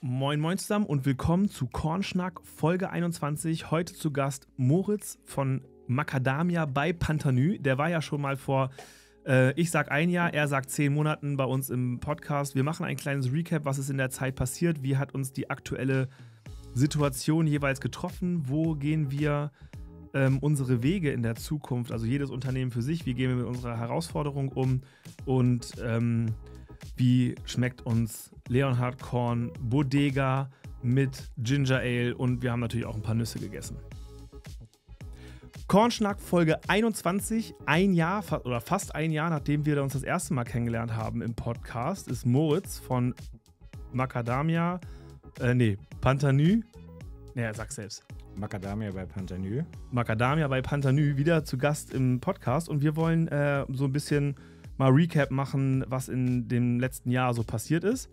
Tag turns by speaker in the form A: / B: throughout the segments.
A: Moin Moin zusammen und willkommen zu Kornschnack Folge 21. Heute zu Gast Moritz von Macadamia bei Pantanü. Der war ja schon mal vor, äh, ich sag ein Jahr, er sagt zehn Monaten bei uns im Podcast. Wir machen ein kleines Recap, was ist in der Zeit passiert, wie hat uns die aktuelle Situation jeweils getroffen, wo gehen wir ähm, unsere Wege in der Zukunft, also jedes Unternehmen für sich, wie gehen wir mit unserer Herausforderung um und ähm, wie schmeckt uns Leonhard Korn Bodega mit Ginger Ale und wir haben natürlich auch ein paar Nüsse gegessen. Kornschnack Folge 21, ein Jahr oder fast ein Jahr nachdem wir uns das erste Mal kennengelernt haben im Podcast, ist Moritz von Macadamia, äh, nee, Pantanü, naja, sag selbst. Macadamia bei Pantanü. Macadamia bei Pantanü wieder zu Gast im Podcast und wir wollen äh, so ein bisschen mal Recap machen, was in dem letzten Jahr so passiert ist.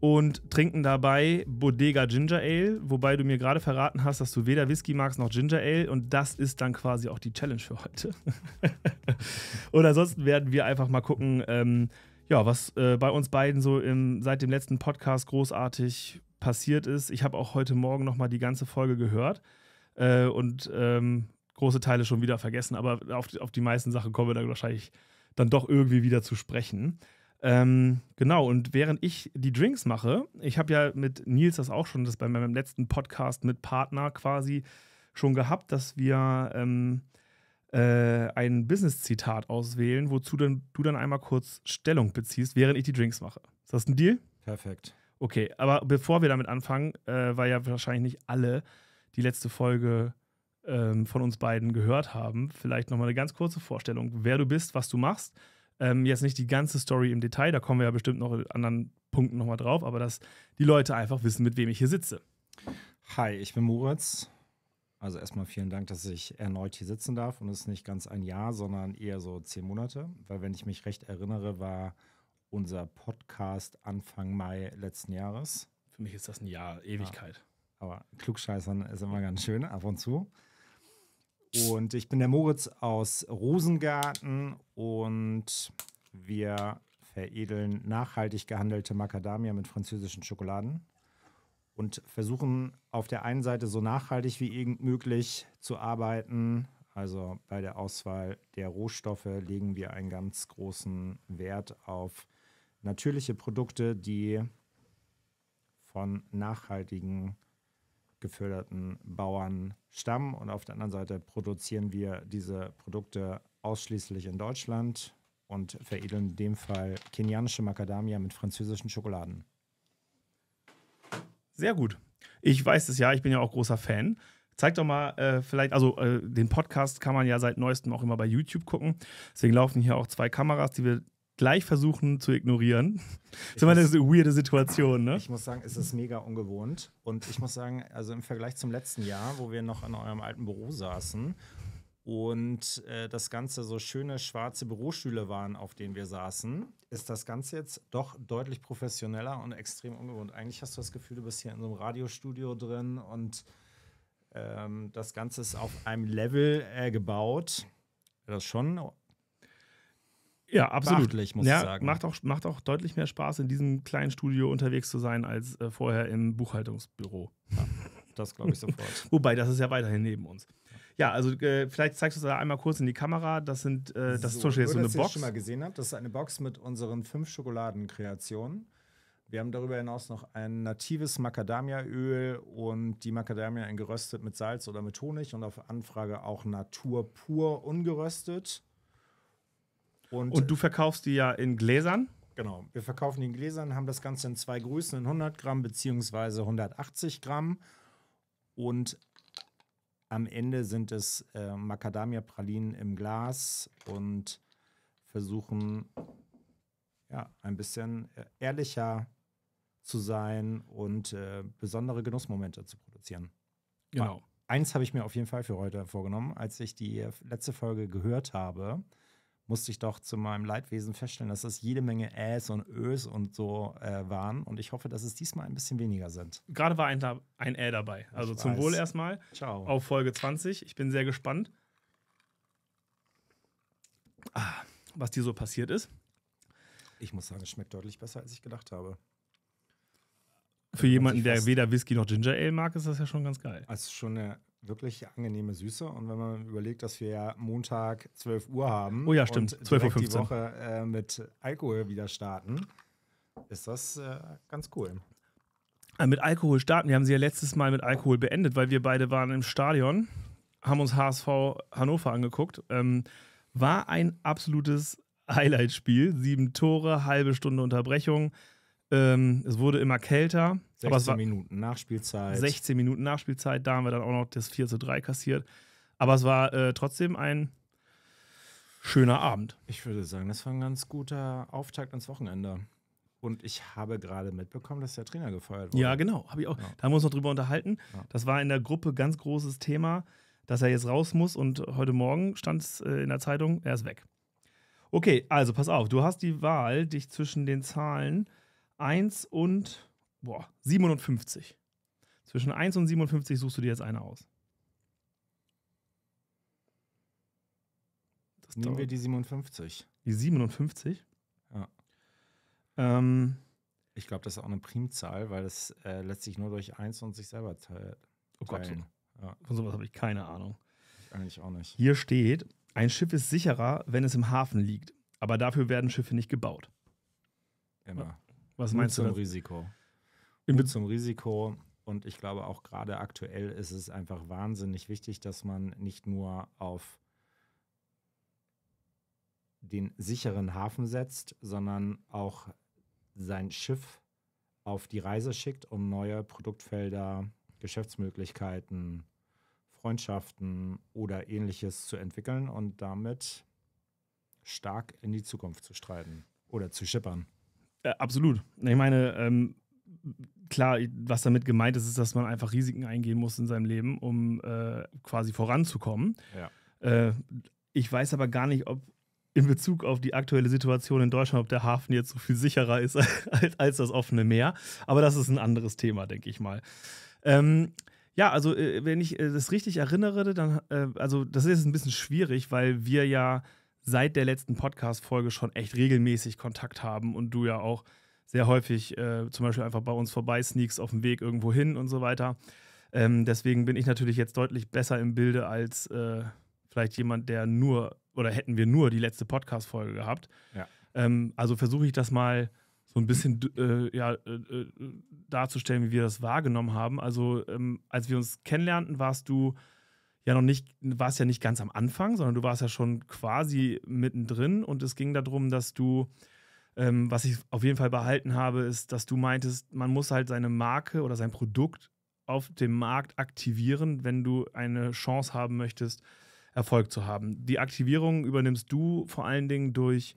A: Und trinken dabei Bodega Ginger Ale, wobei du mir gerade verraten hast, dass du weder Whisky magst noch Ginger Ale. Und das ist dann quasi auch die Challenge für heute. und ansonsten werden wir einfach mal gucken, ähm, ja, was äh, bei uns beiden so im, seit dem letzten Podcast großartig passiert ist. Ich habe auch heute Morgen nochmal die ganze Folge gehört äh, und ähm, große Teile schon wieder vergessen, aber auf auf die meisten Sachen kommen wir dann wahrscheinlich dann doch irgendwie wieder zu sprechen. Ähm, genau, und während ich die Drinks mache, ich habe ja mit Nils das auch schon, das bei meinem letzten Podcast mit Partner quasi schon gehabt, dass wir ähm, äh, ein Business-Zitat auswählen, wozu dann, du dann einmal kurz Stellung beziehst, während ich die Drinks mache. Ist das ein Deal? Perfekt. Okay, aber bevor wir damit anfangen, äh, weil ja wahrscheinlich nicht alle die letzte Folge ähm, von uns beiden gehört haben, vielleicht nochmal eine ganz kurze Vorstellung, wer du bist, was du machst. Ähm, jetzt nicht die ganze Story im Detail, da kommen wir ja bestimmt noch in anderen Punkten nochmal drauf, aber dass die Leute einfach wissen, mit wem ich hier sitze. Hi, ich bin Moritz.
B: Also erstmal vielen Dank, dass ich erneut hier sitzen darf und es ist nicht ganz ein Jahr, sondern eher so zehn Monate, weil wenn ich mich recht erinnere, war unser Podcast Anfang Mai letzten Jahres. Für mich ist das ein Jahr, Ewigkeit. Ja. Aber Klugscheißern ist immer ganz schön ab und zu. Und ich bin der Moritz aus Rosengarten und wir veredeln nachhaltig gehandelte Macadamia mit französischen Schokoladen und versuchen auf der einen Seite so nachhaltig wie irgend möglich zu arbeiten. Also bei der Auswahl der Rohstoffe legen wir einen ganz großen Wert auf natürliche Produkte, die von nachhaltigen geförderten Bauernstamm und auf der anderen Seite produzieren wir diese Produkte ausschließlich in Deutschland und veredeln in dem Fall kenianische Macadamia mit französischen Schokoladen.
A: Sehr gut. Ich weiß es ja, ich bin ja auch großer Fan. Zeig doch mal äh, vielleicht, also äh, den Podcast kann man ja seit neuestem auch immer bei YouTube gucken. Deswegen laufen hier auch zwei Kameras, die wir gleich versuchen zu ignorieren. Das ist immer eine weirde Situation, ne? Ich
B: muss sagen, es ist mega ungewohnt. Und ich muss sagen, also im Vergleich zum letzten Jahr, wo wir noch in eurem alten Büro saßen und äh, das Ganze so schöne schwarze Bürostühle waren, auf denen wir saßen, ist das Ganze jetzt doch deutlich professioneller und extrem ungewohnt. Eigentlich hast du das Gefühl, du bist hier in so einem Radiostudio drin und ähm, das Ganze ist auf einem Level äh, gebaut, das schon
A: ja, absolut. muss ja, ich sagen. Macht auch, macht auch deutlich mehr Spaß, in diesem kleinen Studio unterwegs zu sein, als äh, vorher im Buchhaltungsbüro. Ja, das glaube ich sofort. Wobei, das ist ja weiterhin neben uns. Ja, also äh, vielleicht zeigst du es da einmal kurz in die Kamera. Das sind, äh, das so, ist zum Beispiel jetzt so eine Box. Das schon mal
B: gesehen habt, das ist eine Box mit unseren fünf Schokoladenkreationen. Wir haben darüber hinaus noch ein natives Macadamiaöl und die Macadamia geröstet mit Salz oder mit Honig und auf Anfrage auch Natur pur ungeröstet. Und, und du
A: verkaufst die ja in Gläsern?
B: Genau, wir verkaufen die in Gläsern, haben das Ganze in zwei Größen, in 100 Gramm beziehungsweise 180 Gramm. Und am Ende sind es äh, Macadamia-Pralinen im Glas und versuchen ja, ein bisschen äh, ehrlicher zu sein und äh, besondere Genussmomente zu produzieren. Genau. Mal, eins habe ich mir auf jeden Fall für heute vorgenommen. Als ich die äh, letzte Folge gehört habe, musste ich doch zu meinem Leidwesen feststellen, dass das jede Menge Äs und Ös und so äh, waren. Und ich hoffe, dass es diesmal
A: ein bisschen weniger sind. Gerade war ein, ein Ä dabei. Also ich zum weiß. Wohl erstmal. Ciao. Auf Folge 20. Ich bin sehr gespannt, ah, was dir so passiert ist. Ich muss sagen, es schmeckt deutlich besser, als ich gedacht habe. Für jemanden, der weder Whisky noch Ginger Ale mag, ist das ja schon ganz geil. Das also ist schon eine wirklich
B: angenehme Süße. Und wenn man überlegt, dass wir ja Montag 12 Uhr haben.
A: Oh ja, stimmt. 12.15 Uhr. die
B: Woche äh, mit Alkohol wieder starten, ist das äh, ganz cool.
A: Äh, mit Alkohol starten. Wir haben sie ja letztes Mal mit Alkohol beendet, weil wir beide waren im Stadion, haben uns HSV Hannover angeguckt. Ähm, war ein absolutes Highlight-Spiel. Sieben Tore, halbe Stunde Unterbrechung. Ähm, es wurde immer kälter. 16 Minuten Nachspielzeit. 16 Minuten Nachspielzeit, da haben wir dann auch noch das 4 zu 3 kassiert. Aber es war äh, trotzdem ein schöner Abend. Ich würde sagen,
B: das war ein ganz guter Auftakt ans Wochenende. Und ich habe gerade mitbekommen, dass der Trainer gefeuert wurde. Ja, genau, habe ich auch. Ja. Da haben wir uns noch
A: drüber unterhalten. Ja. Das war in der Gruppe ganz großes Thema, dass er jetzt raus muss. Und heute Morgen stand es äh, in der Zeitung, er ist weg. Okay, also pass auf, du hast die Wahl, dich zwischen den Zahlen 1 und boah, 57. Zwischen 1 und 57 suchst du dir jetzt eine aus.
B: Das Nehmen dauert. wir die 57.
A: Die 57? Ja. Ähm,
B: ich glaube, das ist auch eine Primzahl, weil das äh, letztlich nur durch 1 und sich selber teilt. Oh Gott. So. Ja.
A: Von sowas habe ich keine Ahnung.
B: eigentlich auch nicht.
A: Hier steht, ein Schiff ist sicherer, wenn es im Hafen liegt. Aber dafür werden Schiffe nicht gebaut.
B: Immer. Was meinst du? Zum Risiko. In Mut zum Risiko. Und ich glaube, auch gerade aktuell ist es einfach wahnsinnig wichtig, dass man nicht nur auf den sicheren Hafen setzt, sondern auch sein Schiff auf die Reise schickt, um neue Produktfelder, Geschäftsmöglichkeiten, Freundschaften oder ähnliches zu entwickeln und damit stark in die Zukunft zu streiten oder zu schippern.
A: Äh, absolut. Ich meine, ähm, klar, was damit gemeint ist, ist, dass man einfach Risiken eingehen muss in seinem Leben, um äh, quasi voranzukommen. Ja. Äh, ich weiß aber gar nicht, ob in Bezug auf die aktuelle Situation in Deutschland, ob der Hafen jetzt so viel sicherer ist als, als das offene Meer. Aber das ist ein anderes Thema, denke ich mal. Ähm, ja, also äh, wenn ich äh, das richtig erinnere, dann, also das ist ein bisschen schwierig, weil wir ja seit der letzten Podcast-Folge schon echt regelmäßig Kontakt haben und du ja auch sehr häufig äh, zum Beispiel einfach bei uns vorbei sneaks auf dem Weg irgendwo hin und so weiter. Ähm, deswegen bin ich natürlich jetzt deutlich besser im Bilde als äh, vielleicht jemand, der nur oder hätten wir nur die letzte Podcast-Folge gehabt. Ja. Ähm, also versuche ich das mal so ein bisschen äh, ja, äh, äh darzustellen, wie wir das wahrgenommen haben. Also ähm, als wir uns kennenlernten, warst du ja noch nicht, warst ja nicht ganz am Anfang, sondern du warst ja schon quasi mittendrin und es ging darum, dass du, ähm, was ich auf jeden Fall behalten habe, ist, dass du meintest, man muss halt seine Marke oder sein Produkt auf dem Markt aktivieren, wenn du eine Chance haben möchtest, Erfolg zu haben. Die Aktivierung übernimmst du vor allen Dingen durch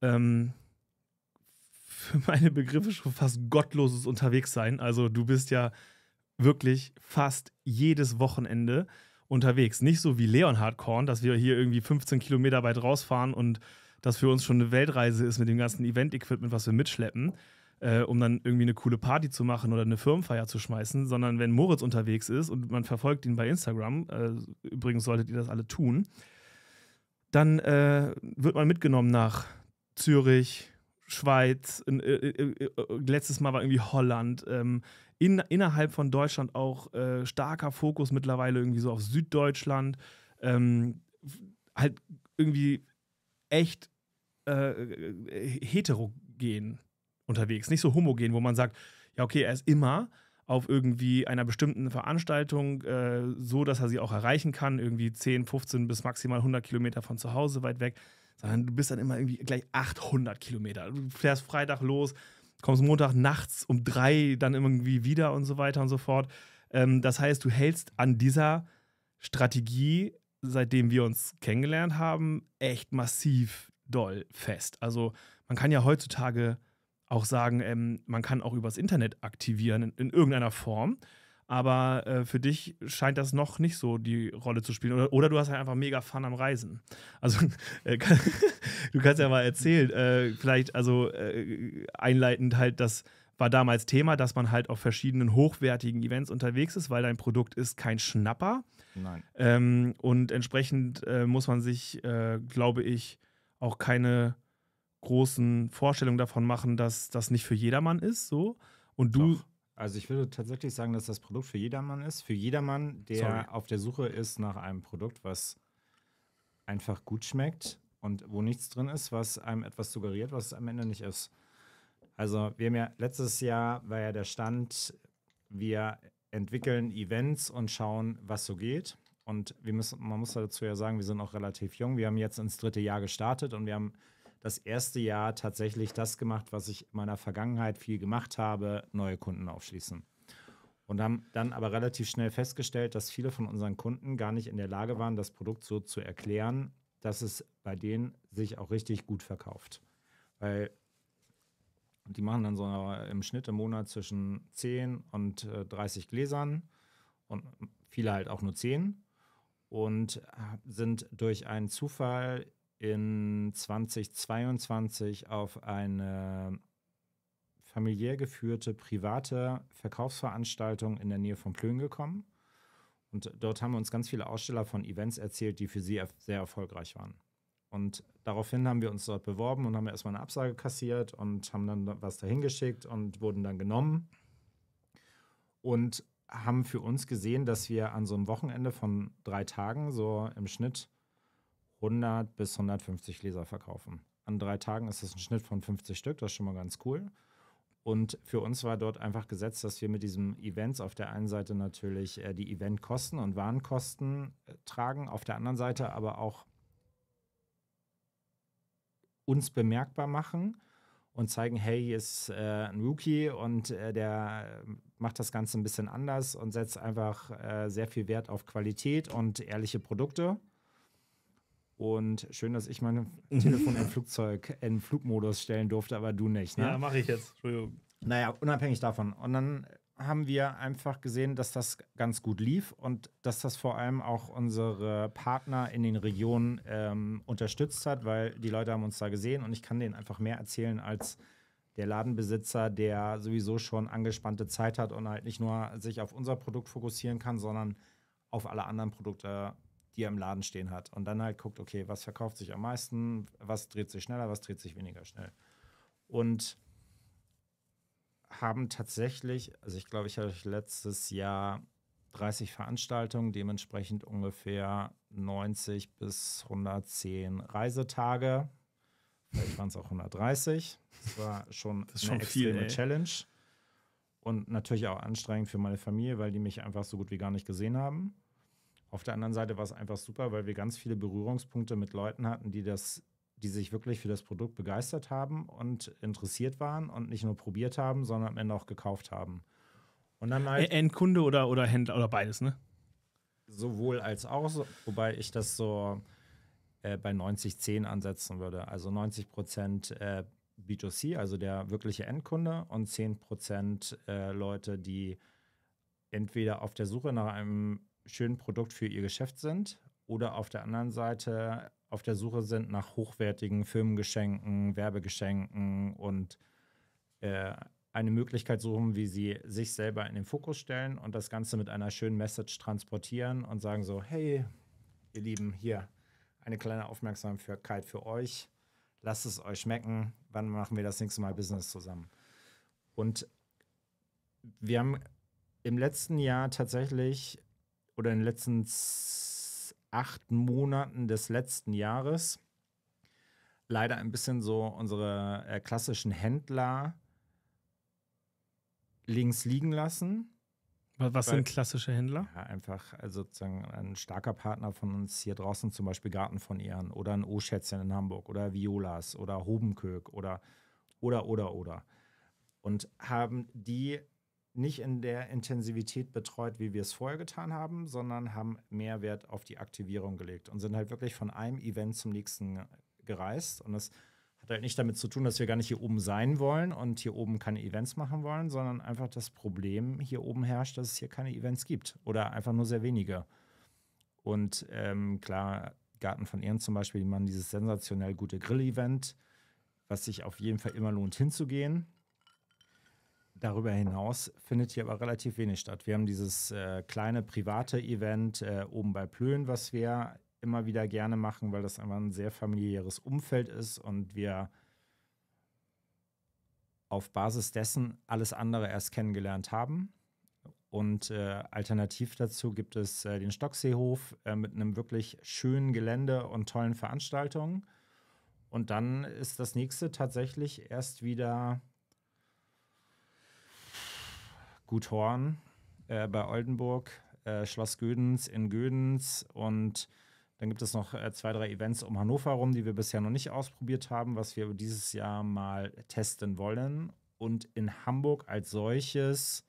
A: ähm, für meine Begriffe schon fast gottloses Unterwegssein. Also du bist ja wirklich fast jedes Wochenende unterwegs. Nicht so wie Leonhard Korn, dass wir hier irgendwie 15 Kilometer weit rausfahren und das für uns schon eine Weltreise ist mit dem ganzen Event-Equipment, was wir mitschleppen, äh, um dann irgendwie eine coole Party zu machen oder eine Firmenfeier zu schmeißen, sondern wenn Moritz unterwegs ist und man verfolgt ihn bei Instagram, äh, übrigens solltet ihr das alle tun, dann äh, wird man mitgenommen nach Zürich, Schweiz, in, in, äh, in, äh, äh, letztes Mal war irgendwie Holland, ähm, innerhalb von Deutschland auch äh, starker Fokus mittlerweile irgendwie so auf Süddeutschland, ähm, halt irgendwie echt äh, heterogen unterwegs, nicht so homogen, wo man sagt, ja okay, er ist immer auf irgendwie einer bestimmten Veranstaltung äh, so, dass er sie auch erreichen kann, irgendwie 10, 15 bis maximal 100 Kilometer von zu Hause weit weg sondern du bist dann immer irgendwie gleich 800 Kilometer. Du fährst Freitag los, kommst Montag nachts um drei dann irgendwie wieder und so weiter und so fort. Ähm, das heißt, du hältst an dieser Strategie, seitdem wir uns kennengelernt haben, echt massiv doll fest. Also man kann ja heutzutage auch sagen, ähm, man kann auch übers Internet aktivieren in, in irgendeiner Form. Aber äh, für dich scheint das noch nicht so die Rolle zu spielen. Oder, oder du hast halt einfach mega Fun am Reisen. Also, äh, kann, du kannst ja mal erzählen, äh, vielleicht, also äh, einleitend halt, das war damals Thema, dass man halt auf verschiedenen hochwertigen Events unterwegs ist, weil dein Produkt ist kein Schnapper. Nein. Ähm, und entsprechend äh, muss man sich, äh, glaube ich, auch keine großen Vorstellungen davon machen, dass das nicht für jedermann ist, so. Und du
B: Doch also ich würde tatsächlich sagen, dass das Produkt für jedermann ist. Für jedermann, der Sorry. auf der Suche ist nach einem Produkt, was einfach gut schmeckt und wo nichts drin ist, was einem etwas suggeriert, was es am Ende nicht ist. Also wir haben ja letztes Jahr war ja der Stand, wir entwickeln Events und schauen, was so geht. Und wir müssen, man muss dazu ja sagen, wir sind auch relativ jung. Wir haben jetzt ins dritte Jahr gestartet und wir haben das erste Jahr tatsächlich das gemacht, was ich in meiner Vergangenheit viel gemacht habe, neue Kunden aufschließen. Und haben dann aber relativ schnell festgestellt, dass viele von unseren Kunden gar nicht in der Lage waren, das Produkt so zu erklären, dass es bei denen sich auch richtig gut verkauft. Weil die machen dann so im Schnitt im Monat zwischen 10 und 30 äh, Gläsern und viele halt auch nur 10 und äh, sind durch einen Zufall in 2022 auf eine familiär geführte private Verkaufsveranstaltung in der Nähe von Plön gekommen. Und dort haben uns ganz viele Aussteller von Events erzählt, die für sie sehr erfolgreich waren. Und daraufhin haben wir uns dort beworben und haben erstmal eine Absage kassiert und haben dann was dahingeschickt und wurden dann genommen. Und haben für uns gesehen, dass wir an so einem Wochenende von drei Tagen so im Schnitt 100 bis 150 Gläser verkaufen. An drei Tagen ist das ein Schnitt von 50 Stück, das ist schon mal ganz cool. Und für uns war dort einfach gesetzt, dass wir mit diesem Events auf der einen Seite natürlich äh, die Eventkosten und Warenkosten äh, tragen, auf der anderen Seite aber auch uns bemerkbar machen und zeigen, hey, hier ist äh, ein Rookie und äh, der äh, macht das Ganze ein bisschen anders und setzt einfach äh, sehr viel Wert auf Qualität und ehrliche Produkte. Und schön, dass ich mein mhm. Telefon im Flugzeug in Flugmodus stellen durfte, aber du nicht. Ne? Ja, mache ich jetzt. Entschuldigung. Naja, unabhängig davon. Und dann haben wir einfach gesehen, dass das ganz gut lief und dass das vor allem auch unsere Partner in den Regionen ähm, unterstützt hat, weil die Leute haben uns da gesehen und ich kann denen einfach mehr erzählen als der Ladenbesitzer, der sowieso schon angespannte Zeit hat und halt nicht nur sich auf unser Produkt fokussieren kann, sondern auf alle anderen Produkte die er im Laden stehen hat. Und dann halt guckt, okay, was verkauft sich am meisten, was dreht sich schneller, was dreht sich weniger schnell. Und haben tatsächlich, also ich glaube, ich hatte letztes Jahr 30 Veranstaltungen, dementsprechend ungefähr 90 bis 110 Reisetage. Vielleicht waren es auch 130. Das war schon das eine schon extreme viel, Challenge. Und natürlich auch anstrengend für meine Familie, weil die mich einfach so gut wie gar nicht gesehen haben. Auf der anderen Seite war es einfach super, weil wir ganz viele Berührungspunkte mit Leuten hatten, die das die sich wirklich für das Produkt begeistert haben und interessiert waren und nicht nur probiert haben, sondern am Ende auch gekauft haben.
A: Und dann halt Endkunde oder, oder Händler oder beides, ne?
B: Sowohl als auch, wobei ich das so äh, bei 90-10 ansetzen würde. Also 90 Prozent äh, B2C, also der wirkliche Endkunde, und 10 Prozent äh, Leute, die entweder auf der Suche nach einem schönen Produkt für ihr Geschäft sind oder auf der anderen Seite auf der Suche sind nach hochwertigen Firmengeschenken, Werbegeschenken und äh, eine Möglichkeit suchen, wie sie sich selber in den Fokus stellen und das Ganze mit einer schönen Message transportieren und sagen so, hey, ihr Lieben, hier eine kleine Aufmerksamkeit für euch. Lasst es euch schmecken. Wann machen wir das nächste Mal Business zusammen? Und wir haben im letzten Jahr tatsächlich oder in den letzten acht Monaten des letzten Jahres leider ein bisschen so unsere äh, klassischen Händler links
A: liegen lassen. Was Weil, sind klassische Händler?
B: Ja, einfach also sozusagen ein starker Partner von uns hier draußen, zum Beispiel Garten von Ehren oder ein O-Schätzchen in Hamburg oder Violas oder Hobenkök oder, oder, oder, oder. Und haben die nicht in der Intensivität betreut, wie wir es vorher getan haben, sondern haben mehr Wert auf die Aktivierung gelegt und sind halt wirklich von einem Event zum nächsten gereist. Und das hat halt nicht damit zu tun, dass wir gar nicht hier oben sein wollen und hier oben keine Events machen wollen, sondern einfach das Problem hier oben herrscht, dass es hier keine Events gibt oder einfach nur sehr wenige. Und ähm, klar, Garten von Ehren zum Beispiel, die machen dieses sensationell gute Grill-Event, was sich auf jeden Fall immer lohnt hinzugehen. Darüber hinaus findet hier aber relativ wenig statt. Wir haben dieses äh, kleine private Event äh, oben bei Plön, was wir immer wieder gerne machen, weil das einfach ein sehr familiäres Umfeld ist und wir auf Basis dessen alles andere erst kennengelernt haben. Und äh, alternativ dazu gibt es äh, den Stockseehof äh, mit einem wirklich schönen Gelände und tollen Veranstaltungen. Und dann ist das nächste tatsächlich erst wieder Guthorn äh, bei Oldenburg, äh, Schloss Gödens in Gödens und dann gibt es noch äh, zwei, drei Events um Hannover rum, die wir bisher noch nicht ausprobiert haben, was wir dieses Jahr mal testen wollen. Und in Hamburg als solches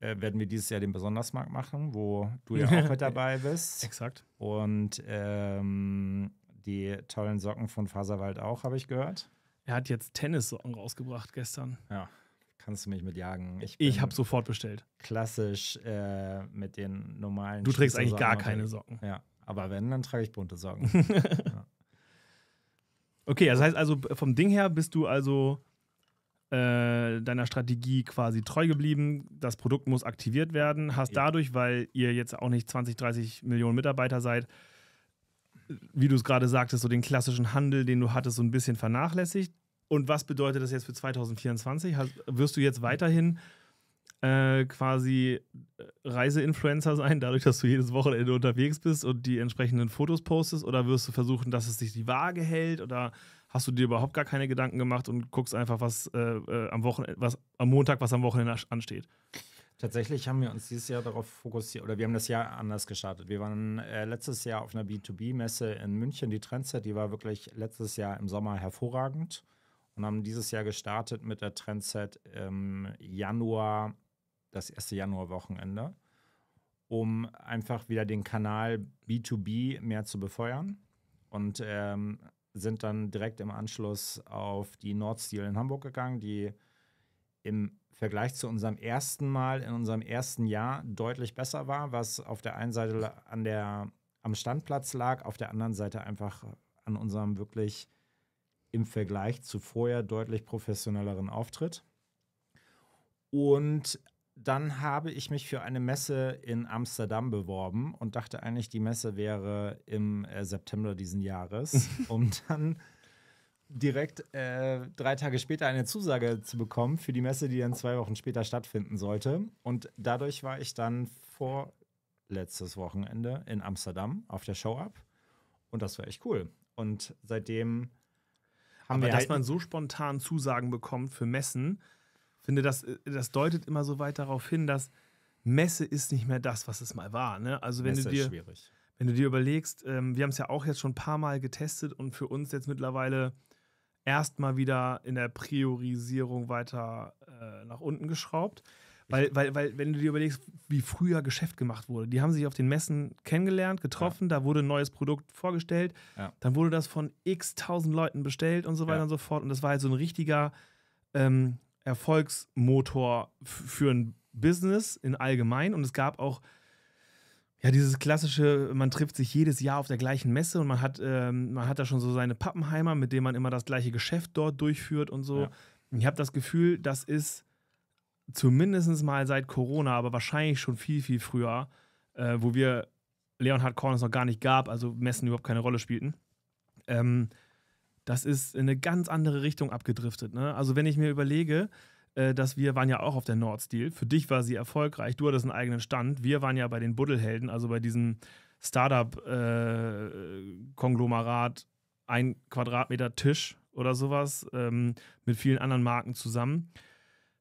B: äh, werden wir dieses Jahr den Besondersmarkt machen, wo du ja auch mit dabei bist. Exakt. Und ähm, die tollen Socken von Faserwald auch, habe ich gehört. Er hat jetzt Tennissocken rausgebracht gestern. Ja. Kannst du mich mit jagen? Ich, ich habe sofort bestellt. Klassisch äh, mit den normalen. Du trägst eigentlich gar keine Socken. Ja, aber wenn, dann trage ich bunte Socken. ja.
A: Okay, das heißt also, vom Ding her bist du also äh, deiner Strategie quasi treu geblieben. Das Produkt muss aktiviert werden. Hast dadurch, weil ihr jetzt auch nicht 20, 30 Millionen Mitarbeiter seid, wie du es gerade sagtest, so den klassischen Handel, den du hattest, so ein bisschen vernachlässigt. Und was bedeutet das jetzt für 2024? Hast, wirst du jetzt weiterhin äh, quasi äh, Reiseinfluencer sein, dadurch, dass du jedes Wochenende unterwegs bist und die entsprechenden Fotos postest? Oder wirst du versuchen, dass es sich die Waage hält? Oder hast du dir überhaupt gar keine Gedanken gemacht und guckst einfach, was, äh, äh am, Wochenende, was am Montag, was am Wochenende ansteht?
B: Tatsächlich haben wir uns dieses Jahr darauf fokussiert, oder wir haben das Jahr anders gestartet. Wir waren äh, letztes Jahr auf einer B2B-Messe in München, die Trendset, die war wirklich letztes Jahr im Sommer hervorragend und haben dieses Jahr gestartet mit der Trendset im ähm, Januar, das erste Januarwochenende, um einfach wieder den Kanal B2B mehr zu befeuern und ähm, sind dann direkt im Anschluss auf die Nordstil in Hamburg gegangen, die im Vergleich zu unserem ersten Mal in unserem ersten Jahr deutlich besser war, was auf der einen Seite an der, am Standplatz lag, auf der anderen Seite einfach an unserem wirklich im Vergleich zu vorher deutlich professionelleren Auftritt. Und dann habe ich mich für eine Messe in Amsterdam beworben und dachte eigentlich, die Messe wäre im äh, September diesen Jahres, um dann direkt äh, drei Tage später eine Zusage zu bekommen für die Messe, die dann zwei Wochen später stattfinden sollte. Und dadurch war ich dann vorletztes Wochenende in Amsterdam auf der Show Up und das war echt cool. Und seitdem
A: haben Aber wir dass halt man so spontan Zusagen bekommt für Messen, finde das, äh, das deutet immer so weit darauf hin, dass Messe ist nicht mehr das, was es mal war. Ne? Also wenn Messe du dir, ist schwierig. Wenn du dir überlegst, ähm, wir haben es ja auch jetzt schon ein paar Mal getestet und für uns jetzt mittlerweile erstmal wieder in der Priorisierung weiter äh, nach unten geschraubt. Weil, weil, weil, wenn du dir überlegst, wie früher Geschäft gemacht wurde, die haben sich auf den Messen kennengelernt, getroffen, ja. da wurde ein neues Produkt vorgestellt, ja. dann wurde das von x tausend Leuten bestellt und so weiter ja. und so fort. Und das war halt so ein richtiger ähm, Erfolgsmotor für ein Business in allgemein. Und es gab auch ja, dieses klassische, man trifft sich jedes Jahr auf der gleichen Messe und man hat, ähm, man hat da schon so seine Pappenheimer, mit denen man immer das gleiche Geschäft dort durchführt und so. Ja. Ich habe das Gefühl, das ist zumindest mal seit Corona, aber wahrscheinlich schon viel, viel früher, äh, wo wir Leonhard Korn es noch gar nicht gab, also Messen überhaupt keine Rolle spielten. Ähm, das ist in eine ganz andere Richtung abgedriftet. Ne? Also, wenn ich mir überlege, äh, dass wir waren ja auch auf der Nordstil. Steel. Für dich war sie erfolgreich, du hattest einen eigenen Stand. Wir waren ja bei den Buddelhelden, also bei diesem Startup-Konglomerat, äh, ein Quadratmeter Tisch oder sowas ähm, mit vielen anderen Marken zusammen.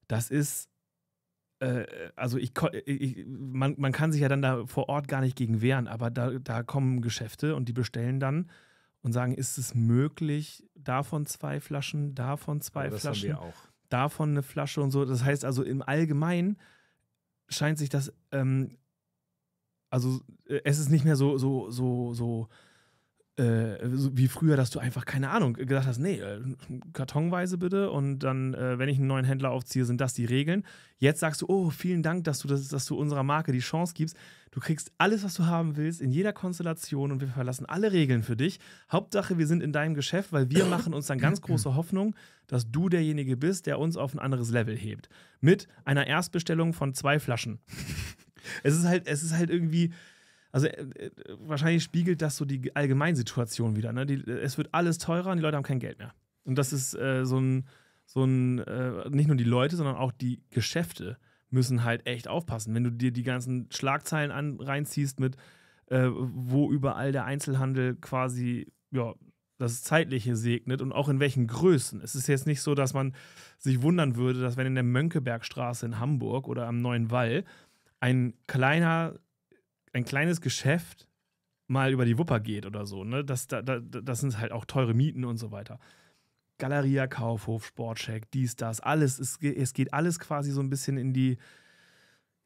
A: Das ist äh, also ich, äh, ich, man, man kann sich ja dann da vor Ort gar nicht gegen wehren, aber da, da kommen Geschäfte und die bestellen dann und sagen, ist es möglich, davon zwei Flaschen, davon zwei ja, Flaschen, davon eine Flasche und so. Das heißt also im Allgemeinen scheint sich das, ähm, also äh, es ist nicht mehr so, so, so, so äh, so wie früher, dass du einfach, keine Ahnung, gesagt hast, nee, äh, kartonweise bitte und dann, äh, wenn ich einen neuen Händler aufziehe, sind das die Regeln. Jetzt sagst du, oh, vielen Dank, dass du, das, dass du unserer Marke die Chance gibst. Du kriegst alles, was du haben willst, in jeder Konstellation und wir verlassen alle Regeln für dich. Hauptsache, wir sind in deinem Geschäft, weil wir machen uns dann ganz große Hoffnung, dass du derjenige bist, der uns auf ein anderes Level hebt. Mit einer Erstbestellung von zwei Flaschen. es ist halt, es ist halt irgendwie, also äh, äh, wahrscheinlich spiegelt das so die Allgemeinsituation wieder. Ne? Die, äh, es wird alles teurer und die Leute haben kein Geld mehr. Und das ist äh, so ein, so ein äh, nicht nur die Leute, sondern auch die Geschäfte müssen halt echt aufpassen. Wenn du dir die ganzen Schlagzeilen an, reinziehst mit, wo überall der Einzelhandel quasi, ja, das Zeitliche segnet und auch in welchen Größen. Es ist jetzt nicht so, dass man sich wundern würde, dass wenn in der Mönckebergstraße in Hamburg oder am Neuen Wall ein kleiner ein kleines Geschäft mal über die Wupper geht oder so. Ne? Das, da, da, das sind halt auch teure Mieten und so weiter. Galeria, Kaufhof, Sportcheck, dies, das, alles. Es, es geht alles quasi so ein bisschen in die,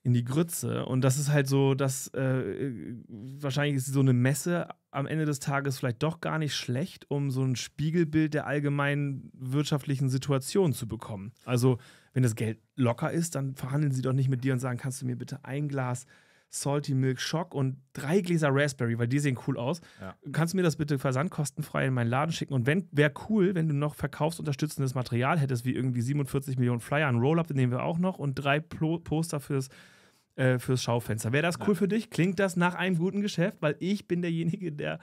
A: in die Grütze. Und das ist halt so, dass äh, wahrscheinlich ist so eine Messe am Ende des Tages vielleicht doch gar nicht schlecht, um so ein Spiegelbild der allgemeinen wirtschaftlichen Situation zu bekommen. Also, wenn das Geld locker ist, dann verhandeln sie doch nicht mit dir und sagen, kannst du mir bitte ein Glas Salty Milk Shock und drei Gläser Raspberry, weil die sehen cool aus. Ja. Kannst du mir das bitte versandkostenfrei in meinen Laden schicken? Und wenn wäre cool, wenn du noch verkaufsunterstützendes Material hättest, wie irgendwie 47 Millionen Flyer, ein Rollup, den nehmen wir auch noch und drei Plo Poster fürs äh, fürs Schaufenster. Wäre das cool ja. für dich? Klingt das nach einem guten Geschäft? Weil ich bin derjenige, der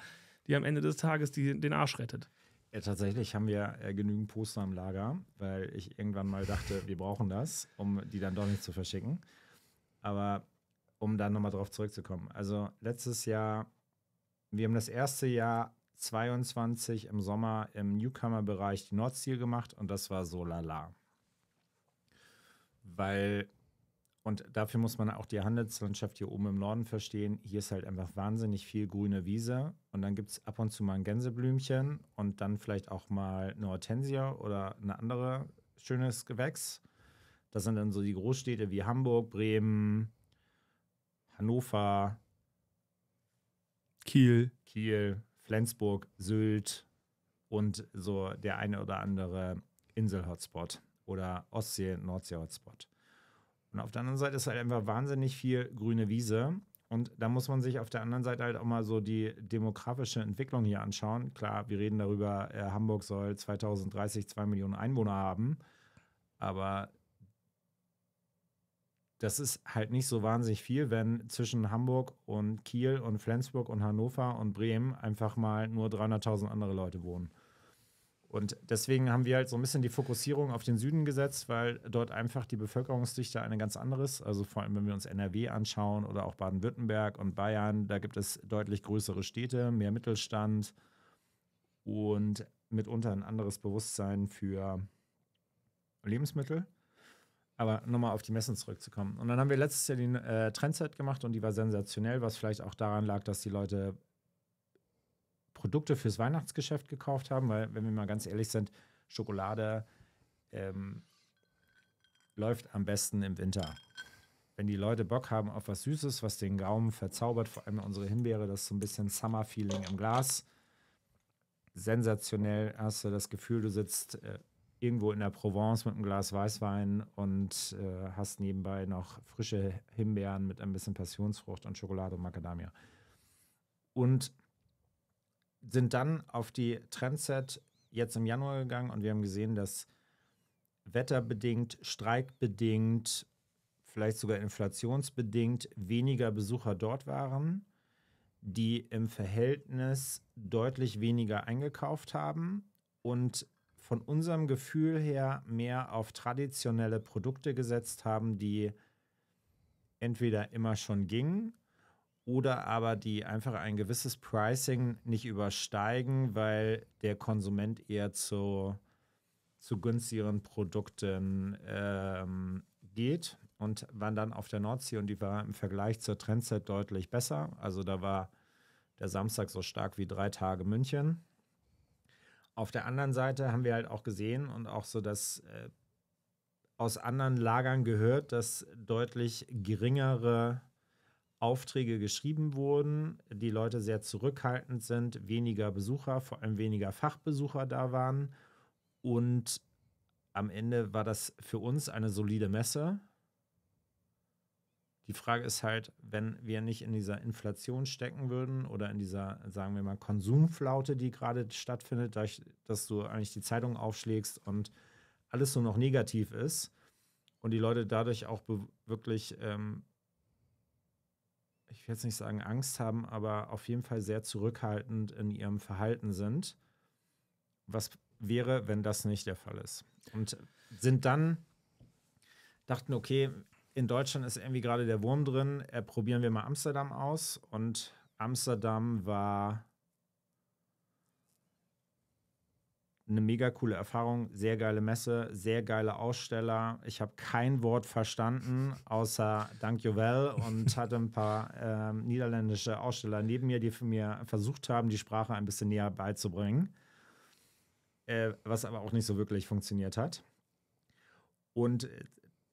A: die am Ende des Tages die, den Arsch rettet. Ja, tatsächlich
B: haben wir äh, genügend Poster im Lager, weil ich irgendwann mal dachte, wir brauchen das, um die dann doch nicht zu verschicken. Aber um da nochmal drauf zurückzukommen. Also letztes Jahr, wir haben das erste Jahr 22 im Sommer im Newcomer-Bereich Nordziel gemacht und das war so lala. Weil, und dafür muss man auch die Handelslandschaft hier oben im Norden verstehen, hier ist halt einfach wahnsinnig viel grüne Wiese und dann gibt es ab und zu mal ein Gänseblümchen und dann vielleicht auch mal eine Hortensia oder ein anderes schönes Gewächs. Das sind dann so die Großstädte wie Hamburg, Bremen, Hannover, Kiel, Kiel, Flensburg, Sylt und so der eine oder andere Insel-Hotspot oder Ostsee, Nordsee-Hotspot. Und auf der anderen Seite ist halt einfach wahnsinnig viel grüne Wiese. Und da muss man sich auf der anderen Seite halt auch mal so die demografische Entwicklung hier anschauen. Klar, wir reden darüber, äh, Hamburg soll 2030 zwei Millionen Einwohner haben. Aber das ist halt nicht so wahnsinnig viel, wenn zwischen Hamburg und Kiel und Flensburg und Hannover und Bremen einfach mal nur 300.000 andere Leute wohnen. Und deswegen haben wir halt so ein bisschen die Fokussierung auf den Süden gesetzt, weil dort einfach die Bevölkerungsdichte eine ganz andere ist. Also vor allem, wenn wir uns NRW anschauen oder auch Baden-Württemberg und Bayern, da gibt es deutlich größere Städte, mehr Mittelstand und mitunter ein anderes Bewusstsein für Lebensmittel aber nochmal auf die Messen zurückzukommen. Und dann haben wir letztes Jahr die äh, Trendset gemacht und die war sensationell, was vielleicht auch daran lag, dass die Leute Produkte fürs Weihnachtsgeschäft gekauft haben, weil, wenn wir mal ganz ehrlich sind, Schokolade ähm, läuft am besten im Winter. Wenn die Leute Bock haben auf was Süßes, was den Gaumen verzaubert, vor allem unsere Himbeere, das ist so ein bisschen Summer-Feeling im Glas. Sensationell hast du das Gefühl, du sitzt äh, irgendwo in der Provence mit einem Glas Weißwein und äh, hast nebenbei noch frische Himbeeren mit ein bisschen Passionsfrucht und Schokolade und Macadamia. Und sind dann auf die Trendset jetzt im Januar gegangen und wir haben gesehen, dass wetterbedingt, streikbedingt, vielleicht sogar inflationsbedingt weniger Besucher dort waren, die im Verhältnis deutlich weniger eingekauft haben und von unserem Gefühl her mehr auf traditionelle Produkte gesetzt haben, die entweder immer schon gingen oder aber die einfach ein gewisses Pricing nicht übersteigen, weil der Konsument eher zu, zu günstigeren Produkten ähm, geht und waren dann auf der Nordsee und die war im Vergleich zur Trendzeit deutlich besser. Also da war der Samstag so stark wie drei Tage München auf der anderen Seite haben wir halt auch gesehen und auch so das äh, aus anderen Lagern gehört, dass deutlich geringere Aufträge geschrieben wurden, die Leute sehr zurückhaltend sind, weniger Besucher, vor allem weniger Fachbesucher da waren. Und am Ende war das für uns eine solide Messe, die Frage ist halt, wenn wir nicht in dieser Inflation stecken würden oder in dieser, sagen wir mal, Konsumflaute, die gerade stattfindet, dadurch, dass du eigentlich die Zeitung aufschlägst und alles nur noch negativ ist und die Leute dadurch auch wirklich, ähm, ich will jetzt nicht sagen Angst haben, aber auf jeden Fall sehr zurückhaltend in ihrem Verhalten sind. Was wäre, wenn das nicht der Fall ist? Und sind dann dachten, okay, in Deutschland ist irgendwie gerade der Wurm drin. Äh, probieren wir mal Amsterdam aus. Und Amsterdam war eine mega coole Erfahrung, sehr geile Messe, sehr geile Aussteller. Ich habe kein Wort verstanden, außer Dank Jovel und hatte ein paar äh, niederländische Aussteller neben mir, die für mir versucht haben, die Sprache ein bisschen näher beizubringen, äh, was aber auch nicht so wirklich funktioniert hat. Und äh,